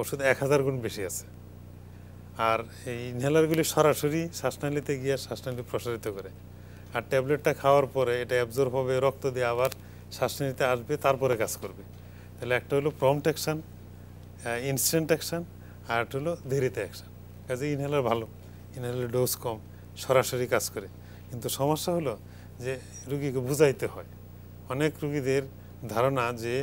ওষুধ এক হাজার গুণ বেশি আছে আর এই ইনহেলারগুলি সরাসরি শ্বাসনালীতে গিয়ে শ্বাসনালী প্রসারিত করে আর ট্যাবলেটটা খাওয়ার পরে এটা অ্যাবজর্ব হবে রক্ত দিয়ে আবার শ্বাসনালীতে আসবে তারপরে কাজ করবে তাহলে একটা হলো প্রম্পট অ্যাকশান ইনস্ট্যান্ট অ্যাকশান আর একটা হলো ধীরেতে অ্যাকশান কাজে ইনহেলার ভালো ইনহেলার ডোজ কম সরাসরি কাজ করে কিন্তু সমস্যা হলো যে রুগীকে বুঝাইতে হয় অনেক রুগীদের ধারণা যে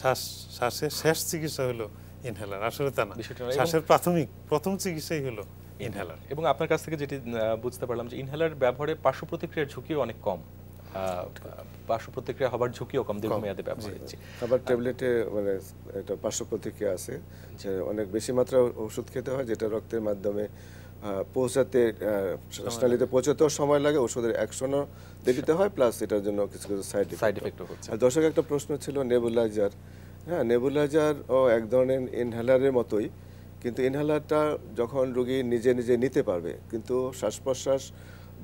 শ্বাস শ্বাসের শেষ চিকিৎসা হলো ইনহেলার আসলে তা না শ্বাসের প্রাথমিক প্রথম চিকিৎসাই হলো ইনহেলার এবং আপনার কাছ থেকে যেটি বুঝতে পারলাম যে ইনহেলার ব্যবহারে পার্শ্ব প্রতিক্রিয়ার ঝুঁকিও অনেক কম পার্শ্ব প্রতিক্রিয়া হবার ঝুঁকিও কম দীর্ঘমেয়াদে ব্যবহার হচ্ছে আবার ট্যাবলেটে মানে এটা পার্শ্ব প্রতিক্রিয়া আছে অনেক বেশি মাত্রা ওষুধ খেতে হয় যেটা রক্তের মাধ্যমে পৌঁছাতে স্নালিতে পৌঁছাতেও সময় লাগে ওষুধের অ্যাকশনও দেখিতে হয় প্লাস এটার জন্য কিছু কিছু সাইড সাইড এফেক্টও হচ্ছে আর দর্শক একটা প্রশ্ন ছিল নেবুলাইজার হ্যাঁ নেবুলাইজার ও এক ধরনের ইনহেলারের মতোই কিন্তু ইনহেলারটা যখন রুগী নিজে নিজে নিতে পারবে কিন্তু শ্বাস প্রশ্বাস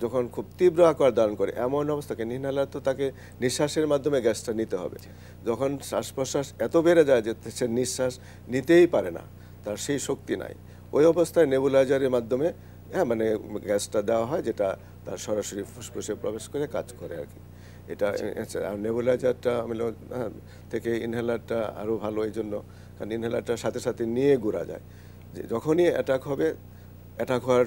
যখন খুব তীব্র আকার ধারণ করে এমন অবস্থাকে নিনহালার তো তাকে নিঃশ্বাসের মাধ্যমে গ্যাসটা নিতে হবে যখন শ্বাস প্রশ্বাস এত বেড়ে যায় যে সে নিঃশ্বাস নিতেই পারে না তার সেই শক্তি নাই ওই অবস্থায় নেবুলাইজারের মাধ্যমে হ্যাঁ মানে গ্যাসটা দেওয়া হয় যেটা তার সরাসরি ফুসফুসে প্রবেশ করে কাজ করে আর কি এটা আর নেবুলাইজারটা হ্যাঁ থেকে ইনহেলারটা আরও ভালো এই জন্য কারণ ইনহেলারটা সাথে সাথে নিয়ে ঘোরা যায় যে যখনই অ্যাটাক হবে অ্যাটাক হওয়ার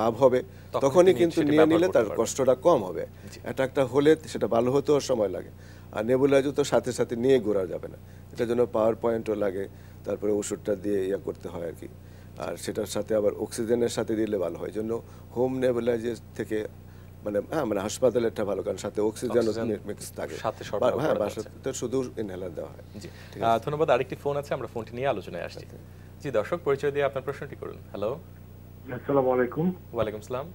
ভাব হবে তখনই কিন্তু নিয়ে নিলে তার কষ্টটা কম হবে এটা একটা হলে সেটা ভালো হতেও সময় লাগে আর নেবুলাইজও তো সাথে সাথে নিয়ে ঘোরা যাবে না এটার জন্য পাওয়ার পয়েন্টও লাগে তারপরে ওষুধটা দিয়ে ইয়া করতে হয় আর কি আর সেটার সাথে আবার অক্সিজেনের সাথে দিলে ভালো হয় জন্য হোম নেবুলাইজের থেকে মানে হ্যাঁ মানে হাসপাতালেরটা ভালো কারণ সাথে অক্সিজেন মিক্স থাকে সাথে হ্যাঁ বাসাতে শুধু ইনহেলার দেওয়া হয় জি ধন্যবাদ আরেকটি ফোন আছে আমরা ফোনটি নিয়ে আলোচনায় আসছি আচ্ছা। জি দর্শক পরিচয় দিয়ে আপনার প্রশ্নটি করুন হ্যালো আসসালামু আলাইকুম ওয়ালাইকুম সালাম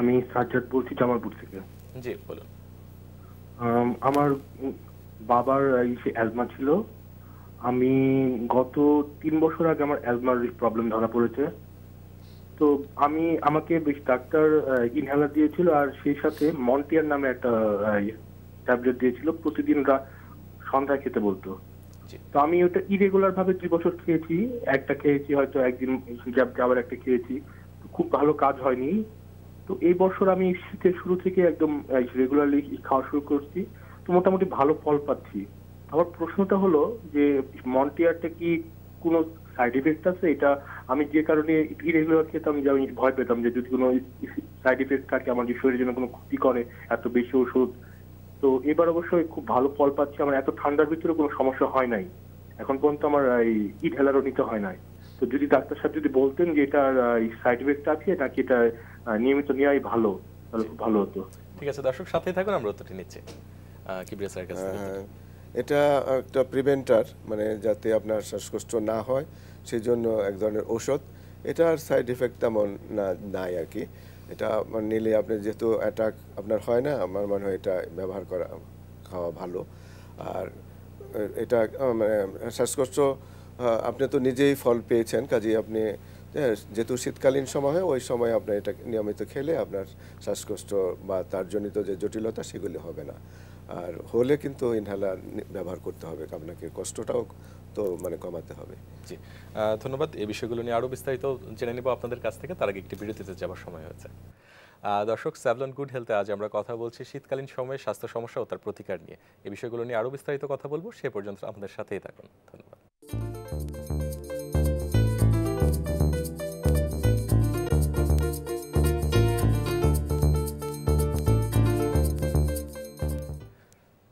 আমি সাজ্জাদ বলছি জামালপুর থেকে জি বলুন আমার বাবার অ্যাজমা ছিল আমি গত তিন বছর আগে আমার অ্যাজমার প্রবলেম ধরা পড়েছে তো আমি আমাকে বেশ ডাক্তার ইনহেলার দিয়েছিল আর সেই সাথে মন্টিয়ার নামে একটা ট্যাবলেট দিয়েছিল প্রতিদিন সন্ধ্যায় খেতে বলতো তো আমি ওটা ইরেগুলার ভাবে দুই বছর খেয়েছি একটা খেয়েছি হয়তো একদিন হিজাব আবার একটা খেয়েছি খুব ভালো কাজ হয়নি তো এই বছর আমি শীতের শুরু থেকে একদম রেগুলারলি খাওয়া শুরু করছি তো মোটামুটি ভালো ফল পাচ্ছি আমার প্রশ্নটা হলো যে মন্টিয়ারটা কি কোনো সাইড ইফেক্ট আছে এটা আমি যে কারণে ইরেগুলার খেতাম যে আমি ভয় পেতাম যে যদি কোনো সাইড ইফেক্ট থাকে আমার শরীরের জন্য কোনো ক্ষতি করে এত বেশি ওষুধ তো এবার অবশ্যই খুব ভালো ফল পাচ্ছি আমার এত ঠান্ডার ভিতরে কোনো সমস্যা হয় নাই এখন পর্যন্ত আমার এই ইট হেলারও নিতে হয় নাই তো যদি ডাক্তার সাহেব যদি বলতেন যে এটার সাইড ইফেক্ট আছে নাকি এটা নিয়মিত নেওয়াই ভালো তাহলে খুব ভালো হতো ঠিক আছে দর্শক সাথেই থাকুন আমরা উত্তরটি নিচ্ছি কিবরিয়া স্যারের কাছে হ্যাঁ, এটা একটা প্রিভেন্টার মানে যাতে আপনার শ্বাসকষ্ট না হয় সেই জন্য এক ধরনের ঔষধ এটার সাইড ইফেক্ট তেমন না নাই আর কি এটা আপনার মানে নিলে আপনি যেহেতু অ্যাটাক আপনার হয় না আমার মনে হয় এটা ব্যবহার করা খাওয়া ভালো আর এটা মানে শ্বাসকষ্ট আপনি তো নিজেই ফল পেয়েছেন কাজেই আপনি যেহেতু শীতকালীন সময় হয় ওই সময় আপনার এটা নিয়মিত খেলে আপনার শ্বাসকষ্ট বা তার জনিত যে জটিলতা সেগুলি হবে না আর হলে কিন্তু ইনহেলার ব্যবহার করতে হবে আপনাকে কষ্টটাও তো মানে কমাতে হবে জি ধন্যবাদ এই বিষয়গুলো নিয়ে আরও বিস্তারিত জেনে নেব আপনাদের কাছ থেকে তার আগে একটি বিরতিতে যাওয়ার সময় হয়েছে দর্শক স্যাভলন গুড হেলথে আজ আমরা কথা বলছি শীতকালীন সময়ে স্বাস্থ্য সমস্যা ও তার প্রতিকার নিয়ে এই বিষয়গুলো নিয়ে আরও বিস্তারিত কথা বলবো সে পর্যন্ত আমাদের সাথেই থাকুন ধন্যবাদ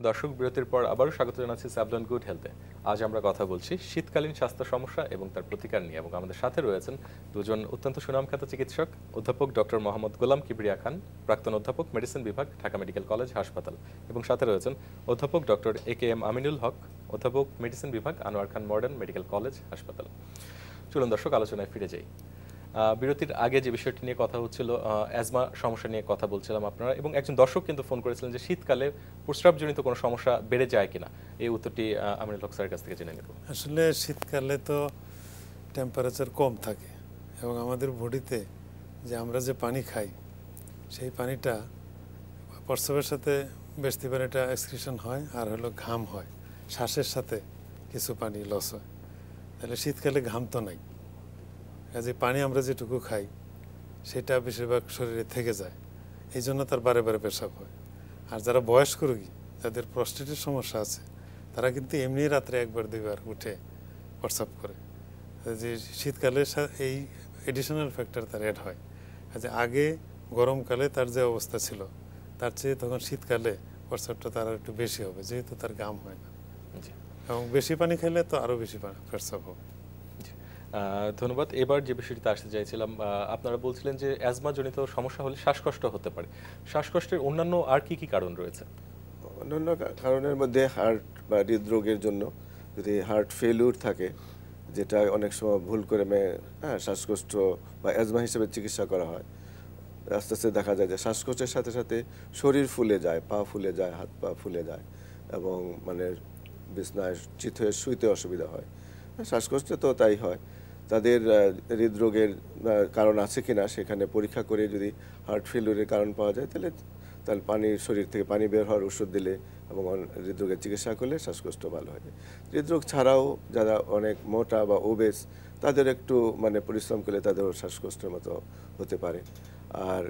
দর্শক বিরতির পর আবারও স্বাগত জানাচ্ছি স্যাবলন গুড হেলথে আজ আমরা কথা বলছি শীতকালীন স্বাস্থ্য সমস্যা এবং তার প্রতিকার নিয়ে এবং আমাদের সাথে রয়েছেন দুজন অত্যন্ত সুনামখ্যাত চিকিৎসক অধ্যাপক ডক্টর মোহাম্মদ গোলাম কিবরিয়া খান প্রাক্তন অধ্যাপক মেডিসিন বিভাগ ঢাকা মেডিকেল কলেজ হাসপাতাল এবং সাথে রয়েছেন অধ্যাপক doctor A K M Aminul Haque অধ্যাপক মেডিসিন বিভাগ Anwar Khan modern medical college হাসপাতাল চলুন দর্শক আলোচনায় ফিরে যাই বিরতির আগে যে বিষয়টি নিয়ে কথা হচ্ছিল অ্যাজমা সমস্যা নিয়ে কথা বলছিলাম আপনারা এবং একজন দর্শক কিন্তু ফোন করেছিলেন যে শীতকালে প্রস্রাবজনিত কোনো সমস্যা বেড়ে যায় কিনা এই উত্তরটি আমি লোক স্যারের কাছ থেকে জেনে নেব আসলে শীতকালে তো টেম্পারেচার কম থাকে এবং আমাদের বডিতে যে আমরা যে পানি খাই সেই পানিটা প্রস্রাবের সাথে বেশি পানিটা এক্সক্রিশন হয় আর হলো ঘাম হয় শ্বাসের সাথে কিছু পানি লস হয় তাহলে শীতকালে ঘাম তো নাই কাজে পানি আমরা যেটুকু খাই সেটা বেশিরভাগ শরীরে থেকে যায় এই জন্য তার বারে বারে পেশাব হয় আর যারা বয়স্ক রোগী যাদের প্রস্টেটের সমস্যা আছে তারা কিন্তু এমনি রাত্রে একবার দুইবার উঠে হোয়াটসঅ্যাপ করে যে শীতকালে এই এডিশনাল ফ্যাক্টর তার অ্যাড হয় কাজে আগে গরমকালে তার যে অবস্থা ছিল তার চেয়ে তখন শীতকালে হোয়াটসঅ্যাপটা তার একটু বেশি হবে যেহেতু তার গাম হয় না এবং বেশি পানি খেলে তো আরও বেশি প্রসাব হবে ধন্যবাদ এবার যে বিষয়টিতে আসতে চাইছিলাম আপনারা বলছিলেন যে অ্যাজমা জনিত সমস্যা হলে শ্বাসকষ্ট হতে পারে শ্বাসকষ্টের অন্যান্য আর কি কি কারণ রয়েছে অন্যান্য কারণের মধ্যে হার্ট বা হৃদরোগের জন্য যদি হার্ট ফেলিউর থাকে যেটা অনেক সময় ভুল করে মেয়ে হ্যাঁ শ্বাসকষ্ট বা অ্যাজমা হিসেবে চিকিৎসা করা হয় আস্তে আস্তে দেখা যায় যে শ্বাসকষ্টের সাথে সাথে শরীর ফুলে যায় পা ফুলে যায় হাত পা ফুলে যায় এবং মানে বিছনায় চিত হয়ে শুইতে অসুবিধা হয় হ্যাঁ, শ্বাসকষ্ট তো তাই হয় তাদের হৃদরোগের কারণ আছে কি না সেখানে পরীক্ষা করে যদি হার্ট ফেলিওরের কারণ পাওয়া যায় তাহলে তাহলে পানির শরীর থেকে পানি বের হওয়ার ওষুধ দিলে এবং হৃদরোগের চিকিৎসা করলে শ্বাসকষ্ট ভালো হয় হৃদরোগ ছাড়াও যারা অনেক মোটা বা ওবেস তাদের একটু মানে পরিশ্রম করলে তাদের শ্বাসকষ্টের মতো হতে পারে আর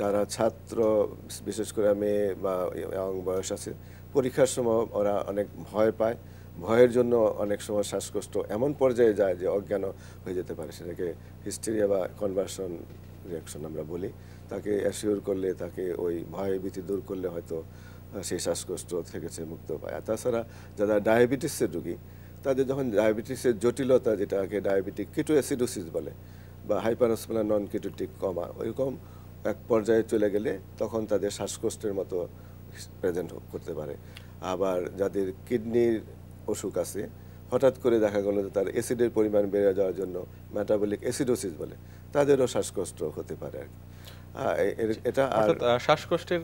যারা ছাত্র বিশেষ করে মেয়ে বা বয়স আছে পরীক্ষার সময় ওরা অনেক ভয় পায় ভয়ের জন্য অনেক সময় শ্বাসকষ্ট এমন পর্যায়ে যায় যে অজ্ঞান হয়ে যেতে পারে সেটাকে হিস্টেরিয়া বা কনভার্সন রিয়াকশন আমরা বলি তাকে অ্যাসিওর করলে তাকে ওই ভয় ভীতি দূর করলে হয়তো সেই শ্বাসকষ্ট থেকে সে মুক্ত পায় আর তাছাড়া যারা ডায়াবেটিসের রোগী তাদের যখন ডায়াবেটিসের জটিলতা যেটাকে ডায়াবেটিক কিটো অ্যাসিডোসিস বলে বা হাইপারসমেলা নন কিটোটিক কমা ওইরকম এক পর্যায়ে চলে গেলে তখন তাদের শ্বাসকষ্টের মতো প্রেজেন্ট করতে পারে আবার যাদের কিডনির অসুখ আছে হঠাৎ করে দেখা গেল যে তার অ্যাসিডের পরিমাণ বেড়ে যাওয়ার জন্য মেটাবলিক অ্যাসিডোসিস বলে তাদেরও শ্বাসকষ্ট হতে পারে আর এটা শ্বাসকষ্টের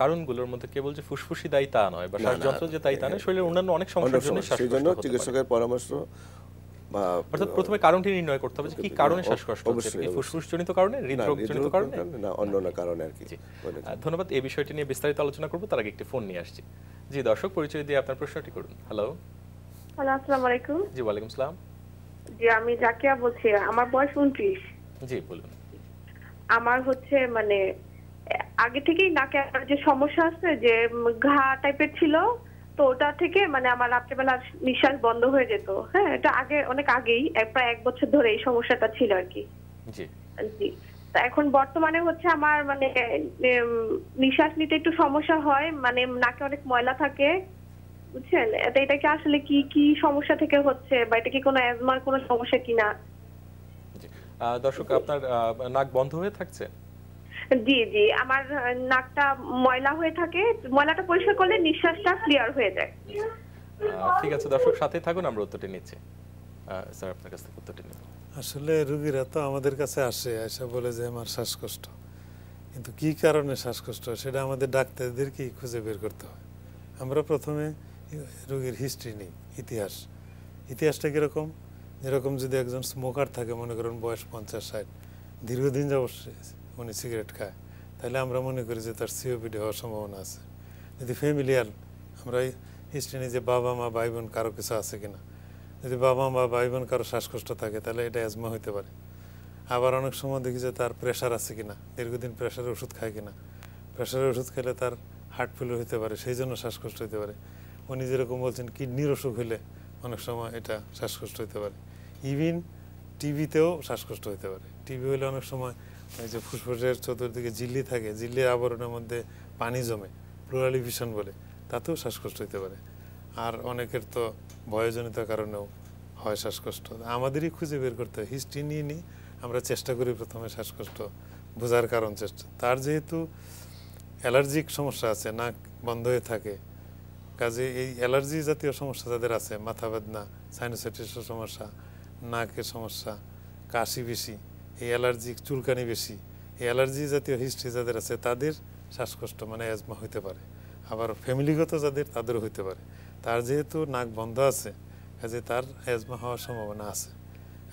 কারণগুলোর মধ্যে কেবল যে ফুসফুসি দায়ী তা নয় বা শ্বাসযন্ত্র যে দায়ী তা নয় শরীরের অন্যান্য অনেক সমস্যার জন্য চিকিৎসকের পরামর্শ অর্থাৎ প্রথমে কারণটি নির্ণয় করতে হবে যে কি কারণে শ্বাসকষ্ট হচ্ছে কি ফুসফুসজনিত কারণে হৃদরোগজনিত কারণে না অন্য কারণে আর কি ধন্যবাদ এই বিষয়টি নিয়ে বিস্তারিত আলোচনা করব তার আগে একটি ফোন নিয়ে আসছি জি দর্শক পরিচয় দিয়ে আপনার প্রশ্নটি করুন হ্যালো হ্যালো আসসালামু আলাইকুম জি ওয়া আলাইকুম সালাম জি আমি জাকিয়া বলছি আমার বয়স 29 জি বলুন আমার হচ্ছে মানে আগে থেকেই নাকে যে সমস্যা আছে যে ঘা টাইপের ছিল তো ওটা থেকে মানে আমার রাত্রিবেলা নিঃশ্বাস বন্ধ হয়ে যেত হ্যাঁ এটা আগে অনেক আগেই প্রায় এক বছর ধরে এই সমস্যাটা ছিল আর কি জি এখন বর্তমানে হচ্ছে আমার মানে নিঃশ্বাস নিতে একটু সমস্যা হয় মানে নাকে অনেক ময়লা থাকে বুঝছেন এটা এটা কি আসলে কি কি সমস্যা থেকে হচ্ছে বা এটা কি কোনো অ্যাজমার কোনো সমস্যা কিনা দর্শক আপনার নাক বন্ধ হয়ে থাকছে জি জি আমার নাকটা ময়লা হয়ে থাকে ময়লাটা পরিষ্কার করলে নিঃশ্বাসটা ক্লিয়ার হয়ে যায় ঠিক আছে দর্শক সাথে থাকুন আমরা উত্তরটি নিচ্ছি স্যার আপনার কাছ থেকে উত্তরটি নিব আসলে রুগীরা তো আমাদের কাছে আসে এসে বলে যে আমার শ্বাসকষ্ট কিন্তু কি কারণে শ্বাসকষ্ট সেটা আমাদের ডাক্তারদেরকেই খুঁজে বের করতে হয় আমরা প্রথমে রোগীর হিস্ট্রি নিই ইতিহাস ইতিহাসটা কীরকম যেরকম যদি একজন স্মোকার থাকে মনে করেন বয়স পঞ্চাশ ষাট দীর্ঘদিন যাবৎ উনি সিগারেট খায় তাহলে আমরা মনে করি যে তার সিওপিডি হওয়ার সম্ভাবনা আছে যদি ফ্যামিলিয়ার আমরা হিস্ট্রি নিই যে বাবা মা ভাই বোন কারো কিছু আছে কিনা যদি বাবা মা ভাই বোন কারো শ্বাসকষ্ট থাকে তাহলে এটা অ্যাজমা হইতে পারে আবার অনেক সময় দেখি যে তার প্রেশার আছে কিনা দীর্ঘদিন প্রেশারের ওষুধ খায় কিনা প্রেশারের ওষুধ খেলে তার হার্ট ফেল হতে পারে সেই জন্য শ্বাসকষ্ট হতে পারে উনি যেরকম বলছেন কিডনির অসুখ হলে অনেক সময় এটা শ্বাসকষ্ট হতে পারে ইভিন টিভিতেও শ্বাসকষ্ট হতে পারে টিভি হলে অনেক সময় এই যে ফুসফুসের চতুর্দিকে ঝিল্লি থাকে ঝিল্লি আবরণের মধ্যে পানি জমে ভিশন বলে তাতেও শ্বাসকষ্ট হতে পারে আর অনেকের তো ভয়জনিত কারণেও হয় শ্বাসকষ্ট আমাদেরই খুঁজে বের করতে হয় হিস্ট্রি নিয়ে নিই আমরা চেষ্টা করি প্রথমে শ্বাসকষ্ট বোঝার কারণ চেষ্টা তার যেহেতু অ্যালার্জিক সমস্যা আছে নাক বন্ধ হয়ে থাকে কাজে এই অ্যালার্জি জাতীয় সমস্যা যাদের আছে মাথা বেদনা সাইনোসাইটিসের সমস্যা নাকের সমস্যা কাশি বেশি এই অ্যালার্জি চুলকানি বেশি এই অ্যালার্জি জাতীয় হিস্ট্রি যাদের আছে তাদের শ্বাসকষ্ট মানে অ্যাজমা হইতে পারে আবার ফ্যামিলিগত যাদের তাদেরও হইতে পারে তার যেহেতু নাক বন্ধ আছে কাজে তার অ্যাজমা হওয়ার সম্ভাবনা আছে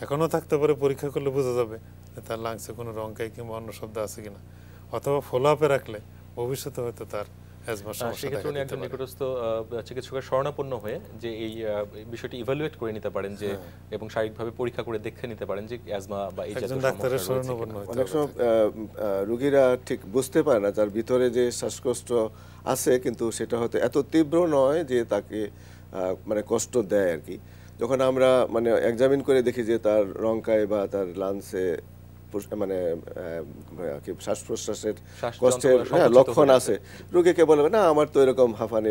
এখনও থাকতে পারে পরীক্ষা করলে বোঝা যাবে তার লাংসে কোনো রঙকাই কিংবা অন্য শব্দ আছে কিনা অথবা ফলো আপে রাখলে ভবিষ্যতে হয়তো তার সেক্ষেত্রে উনি একজন নিকটস্থ চিকিৎসকের শরণাপন্ন হয়ে যে এই বিষয়টি ইভালুয়েট করে নিতে পারেন যে হ্যাঁ। এবং শারীরিকভাবে পরীক্ষা করে দেখে নিতে পারেন যে অ্যাজমা বা এই জাতীয় অনেক সময় রোগীরা ঠিক বুঝতে পারে না তার ভিতরে যে শ্বাসকষ্ট আছে কিন্তু সেটা হয়তো এত তীব্র নয় যে তাকে মানে কষ্ট দেয় আর কি যখন আমরা মানে এক্সামিন করে দেখি যে তার রঙ্কায় বা তার লান্সে মানে শ্বাস প্রশ্বাসের কষ্টের হ্যাঁ, লক্ষণ আছে রোগীকে বলবে না আমার তো এরকম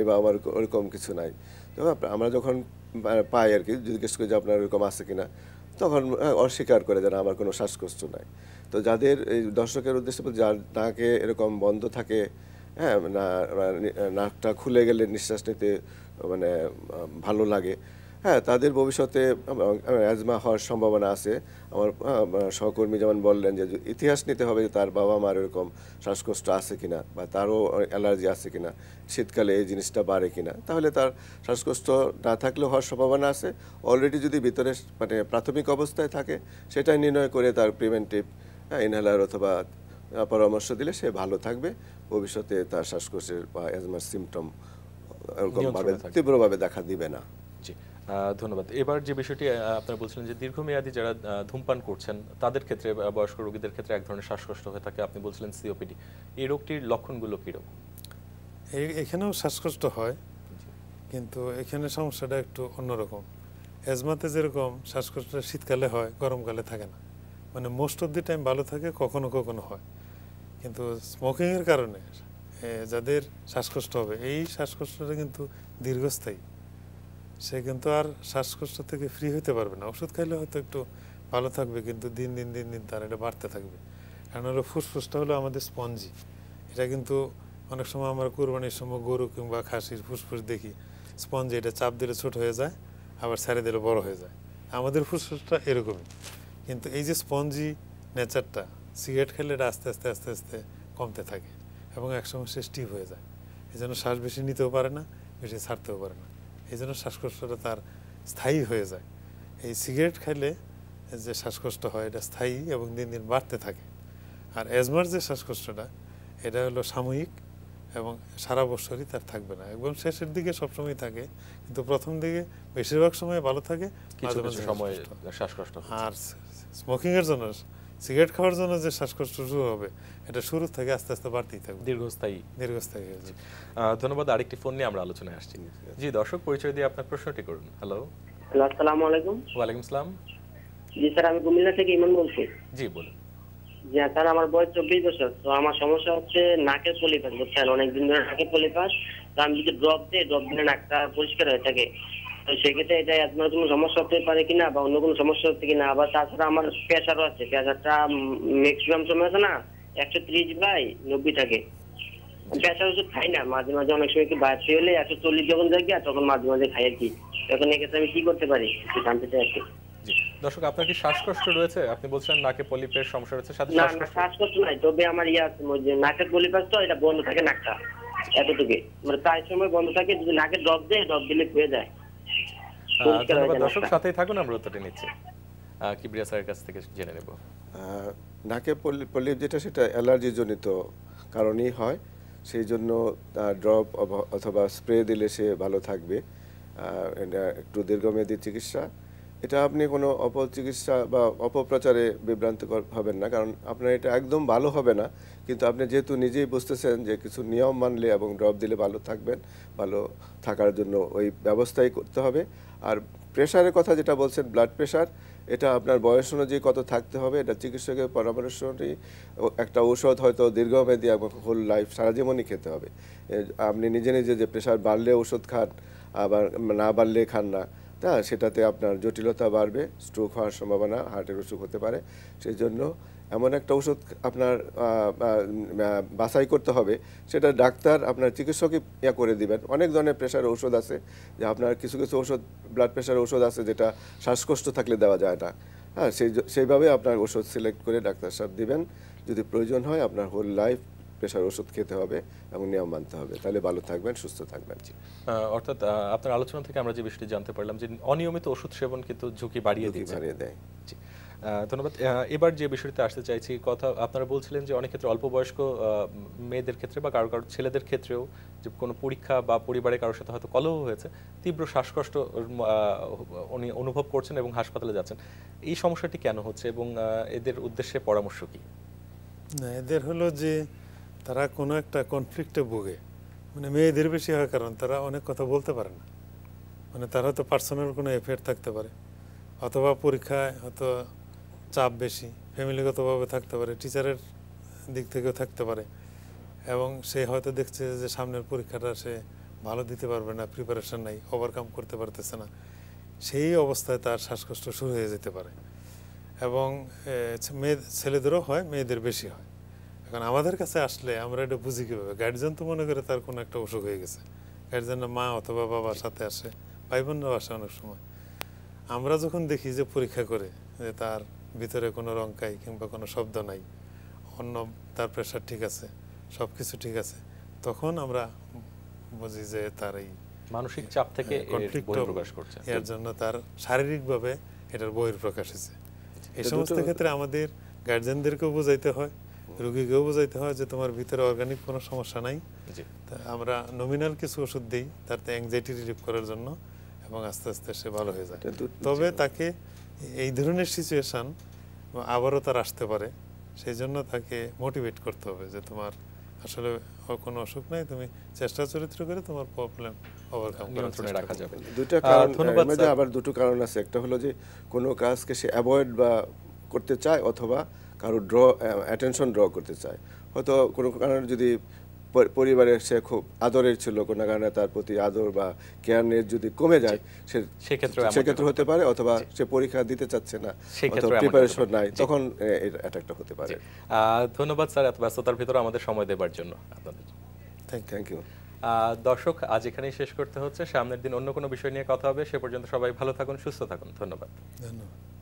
বা আমার ওরকম কিছু নাই তো আমরা যখন পাই আর কি জিজ্ঞেস করি যে আপনার এরকম আছে কিনা তখন হ্যাঁ, অস্বীকার করে যেন আমার কোনো শ্বাসকষ্ট নাই তো যাদের এই দর্শকের উদ্দেশ্যে যার তাকে এরকম বন্ধ থাকে হ্যাঁ নাকটা খুলে গেলে নিঃশ্বাস নিতে মানে ভালো লাগে হ্যাঁ তাদের ভবিষ্যতে অ্যাজমা হওয়ার সম্ভাবনা আছে আমার সহকর্মী যেমন বললেন যে ইতিহাস নিতে হবে যে তার বাবা মার এরকম শ্বাসকষ্ট আছে কিনা বা তারও অ্যালার্জি আছে কিনা শীতকালে এই জিনিসটা বাড়ে কিনা তাহলে তার শ্বাসকষ্ট না থাকলেও হওয়ার সম্ভাবনা আছে অলরেডি যদি ভিতরে মানে প্রাথমিক অবস্থায় থাকে সেটা নির্ণয় করে তার প্রিভেন্টিভ ইনহেলার অথবা পরামর্শ দিলে সে ভালো থাকবে ভবিষ্যতে তার শ্বাসকষ্টের বা অ্যাজমার সিমটম এরকমভাবে তীব্রভাবে দেখা দিবে না জি ধন্যবাদ এবার যে বিষয়টি আপনারা বলছিলেন যে দীর্ঘমেয়াদী যারা ধূমপান করছেন তাদের ক্ষেত্রে বয়স্ক রোগীদের ক্ষেত্রে এক ধরনের শ্বাসকষ্ট হয়ে থাকে আপনি বলছিলেন সিওপিডি এই রোগটির লক্ষণগুলো কীরকম এখানেও শ্বাসকষ্ট হয় কিন্তু এখানে সমস্যাটা একটু অন্যরকম অ্যাজমাতে যেরকম শ্বাসকষ্টটা শীতকালে হয় গরমকালে থাকে না মানে মোস্ট অফ দি টাইম ভালো থাকে কখনো কখনো হয় কিন্তু স্মোকিংয়ের কারণে যাদের শ্বাসকষ্ট হবে এই শ্বাসকষ্টটা কিন্তু দীর্ঘস্থায়ী সে কিন্তু আর শ্বাসকষ্ট থেকে ফ্রি হতে পারবে না ওষুধ খাইলে হয়তো একটু ভালো থাকবে কিন্তু দিন দিন দিন দিন তার এটা বাড়তে থাকবে কারণ হলো ফুসফুসটা হলো আমাদের স্পঞ্জি এটা কিন্তু অনেক সময় আমরা কোরবানির সময় গরু কিংবা খাসির ফুসফুস দেখি স্পঞ্জি এটা চাপ দিলে ছোট হয়ে যায় আবার ছেড়ে দিলে বড় হয়ে যায় আমাদের ফুসফুসটা এরকমই কিন্তু এই যে স্পঞ্জি নেচারটা সিগারেট খেলে এটা আস্তে আস্তে আস্তে আস্তে কমতে থাকে এবং একসময় সে স্টিভ হয়ে যায় এই জন্য শ্বাস বেশি নিতেও পারে না বেশি ছাড়তেও পারে না এই জন্য শ্বাসকষ্টটা তার স্থায়ী হয়ে যায় এই সিগারেট খাইলে যে শ্বাসকষ্ট হয় এটা স্থায়ী এবং দিন দিন বাড়তে থাকে আর অ্যাজমার যে শ্বাসকষ্টটা এটা হলো সাময়িক এবং সারা বছরই তার থাকবে না একদম শেষের দিকে সবসময় থাকে কিন্তু প্রথম দিকে বেশিরভাগ সময় ভালো থাকে আর স্মোকিংয়ের জন্য সিগারেট খাওয়ার জন্য যে শ্বাসকষ্ট শুরু হবে এটা শুরু থেকে আস্তে আস্তে বাড়তেই থাকবে দীর্ঘস্থায়ী দীর্ঘস্থায়ী হয়ে যাবে ধন্যবাদ আরেকটি ফোন নিয়ে আমরা আলোচনায় আসছি জি দর্শক পরিচয় দিয়ে আপনার প্রশ্নটি করুন হ্যালো আলাইকুম ওয়ালাইকুম জি স্যার আমি কুমিল্লা থেকে ইমন বলছি জি বলুন জি হ্যাঁ, স্যার আমার বয়স চব্বিশ বছর তো আমার সমস্যা হচ্ছে নাকের পলিপাস বুঝছেন অনেকদিন ধরে নাকের পলিপাস তো আমি যদি ড্রপ দিই ড্রপ দিলে নাকটা পরিষ্কার হয়ে থাকে সেক্ষেত্রে এটা আপনার কোনো সমস্যা হতে পারে কিনা বা অন্য কোনো সমস্যা হচ্ছে কিনা আবার তাছাড়া আমার প্রেশারও আছে প্রেশারটা ম্যাক্সিমাম সময় আছে না একশো ত্রিশ বাই নব্বই থাকে প্রেশার ওষুধ খাই না মাঝে মাঝে অনেক সময় কি বাড়তি হলে একশো চল্লিশ যখন যায় গিয়া তখন মাঝে মাঝে খাই আর কি তখন এক্ষেত্রে আমি কি করতে পারি জানতে চাই আর কি দর্শক আপনার কি শ্বাসকষ্ট রয়েছে আপনি বলছেন নাকে পলিপের সমস্যা রয়েছে সাথে না না শ্বাসকষ্ট নাই তবে আমার ইয়া নাকের পলিপাস তো এটা বন্ধ থাকে নাকটা এতটুকু মানে প্রায় সময় বন্ধ থাকে যদি নাকে ড্রপ দেয় ড্রপ দিলে হয়ে যায় দর্শক থাকুন আমরা উত্তরটি নিচ্ছি কিবরিয়া স্যারের কাছ থেকে জেনে নেব নাকে পলিপ যেটা সেটা অ্যালার্জি জনিত কারণেই হয় সেই জন্য ড্রপ অথবা স্প্রে দিলে সে ভালো থাকবে একটু দীর্ঘমেয়াদী চিকিৎসা এটা আপনি কোনো অপচিকিৎসা বা অপপ্রচারে বিভ্রান্ত হবেন না কারণ আপনার এটা একদম ভালো হবে না কিন্তু আপনি যেহেতু নিজেই বুঝতেছেন যে কিছু নিয়ম মানলে এবং ড্রপ দিলে ভালো থাকবেন ভালো থাকার জন্য ওই ব্যবস্থাই করতে হবে আর প্রেশারের কথা যেটা বলছেন ব্লাড প্রেশার এটা আপনার বয়স অনুযায়ী কত থাকতে হবে এটা চিকিৎসকের পরামর্শ একটা ঔষধ হয়তো দীর্ঘমেয়াদী হোল লাইফ সারা জীবনই খেতে হবে আপনি নিজে নিজে যে প্রেশার বাড়লে ওষুধ খান আবার না বাড়লে খান না তা সেটাতে আপনার জটিলতা বাড়বে স্ট্রোক হওয়ার সম্ভাবনা হার্টের অসুখ হতে পারে সেই জন্য এমন একটা ওষুধ আপনার বাছাই করতে হবে সেটা ডাক্তার আপনার চিকিৎসকই ইয়া করে দিবেন অনেক ধরনের প্রেশার ওষুধ আছে যে আপনার কিছু কিছু ওষুধ ব্লাড প্রেশার ওষুধ আছে যেটা শ্বাসকষ্ট থাকলে দেওয়া যায় না হ্যাঁ সেই সেইভাবে আপনার ওষুধ সিলেক্ট করে ডাক্তার সাহেব দিবেন যদি প্রয়োজন হয় আপনার হোল লাইফ প্রেশার ওষুধ খেতে হবে এবং নিয়ম মানতে হবে তাহলে ভালো থাকবেন সুস্থ থাকবেন জি অর্থাৎ আপনার আলোচনা থেকে আমরা যে বিষয়টি জানতে পারলাম যে অনিয়মিত ওষুধ সেবন কিন্তু ঝুঁকি বাড়িয়ে দিয়ে বাড়িয়ে দেয় জি ধন্যবাদ এবার যে বিষয়টিতে আসতে চাইছি কথা আপনারা বলছিলেন যে অনেক ক্ষেত্রে অল্প বয়স্ক মেয়েদের ক্ষেত্রে বা কারো কারো ছেলেদের ক্ষেত্রেও যে কোনো পরীক্ষা বা পরিবারে কারোর সাথে হয়তো কলহ হয়েছে তীব্র শ্বাসকষ্ট উনি অনুভব করছেন এবং হাসপাতালে যাচ্ছেন এই সমস্যাটি কেন হচ্ছে এবং এদের উদ্দেশ্যে পরামর্শ কি না এদের হলো যে তারা কোনো একটা কনফ্লিক্টে ভোগে মানে মেয়েদের বেশি হয় কারণ তারা অনেক কথা বলতে পারে না মানে তারা হয়তো পার্সোনাল কোনো এফেয়ার থাকতে পারে অথবা পরীক্ষায় হয়তো চাপ বেশি ফ্যামিলিগতভাবে থাকতে পারে টিচারের দিক থেকেও থাকতে পারে এবং সে হয়তো দেখছে যে সামনের পরীক্ষাটা সে ভালো দিতে পারবে না প্রিপারেশন নাই ওভারকাম করতে পারতেছে না সেই অবস্থায় তার শ্বাসকষ্ট শুরু হয়ে যেতে পারে এবং মেয়ে ছেলেদেরও হয় মেয়েদের বেশি হয় এখন আমাদের কাছে আসলে আমরা এটা বুঝি কীভাবে গার্জিয়ান তো মনে করে তার কোনো একটা অসুখ হয়ে গেছে গার্জিয়ানরা মা অথবা বাবার সাথে আসে ভাই বোনরাও আসে অনেক সময় আমরা যখন দেখি যে পরীক্ষা করে যে তার ভিতরে কোনো রঙ্কাই কিংবা কোনো শব্দ নাই অন্য তার প্রেশার ঠিক আছে সব কিছু ঠিক আছে তখন আমরা বুঝি যে তার এই মানসিক চাপ থেকে হ্যাঁ, প্রকাশ করছে এর জন্য তার শারীরিকভাবে এটার বহির প্রকাশ হয়েছে এই সমস্ত ক্ষেত্রে আমাদের গার্জেনদেরকেও বোঝাইতে হয় রুগীকেও বোঝাইতে হয় যে তোমার ভিতরে অর্গানিক কোনো সমস্যা নাই আমরা নমিনাল কিছু ওষুধ দিই তার অ্যাংজাইটি রিলিভ করার জন্য এবং আস্তে আস্তে সে ভালো হয়ে যায় তবে তাকে এই ধরনের সিচুয়েশান আবারও তার আসতে পারে সেই জন্য তাকে মোটিভেট করতে হবে যে তোমার আসলে কোনো অসুখ নাই তুমি চেষ্টা চরিত্র করে তোমার প্রবলেম রাখা যাবে দুটো কারণ আবার দুটো কারণ আছে একটা হলো যে কোনো কাজকে সে অ্যাভয়েড বা করতে চায় অথবা কারো ড্র অ্যাটেনশন ড্র করতে চায় হয়তো কোনো কারণে যদি পরিবারের সে খুব আদরের ছিল কোনো কারণে তার প্রতি আদর বা কেয়ার নেট যদি কমে যায় সে সেক্ষেত্রে হতে পারে অথবা সে পরীক্ষা দিতে চাচ্ছে না প্রিপারেশন নাই তখন এর অ্যাটাকটা হতে পারে ধন্যবাদ স্যার এত ব্যস্ততার ভিতরে আমাদের সময় দেবার জন্য আপনাদের থ্যাংক ইউ দর্শক আজ এখানেই শেষ করতে হচ্ছে সামনের দিন অন্য কোনো বিষয় নিয়ে কথা হবে সে পর্যন্ত সবাই ভালো থাকুন সুস্থ থাকুন ধন্যবাদ ধন্যবাদ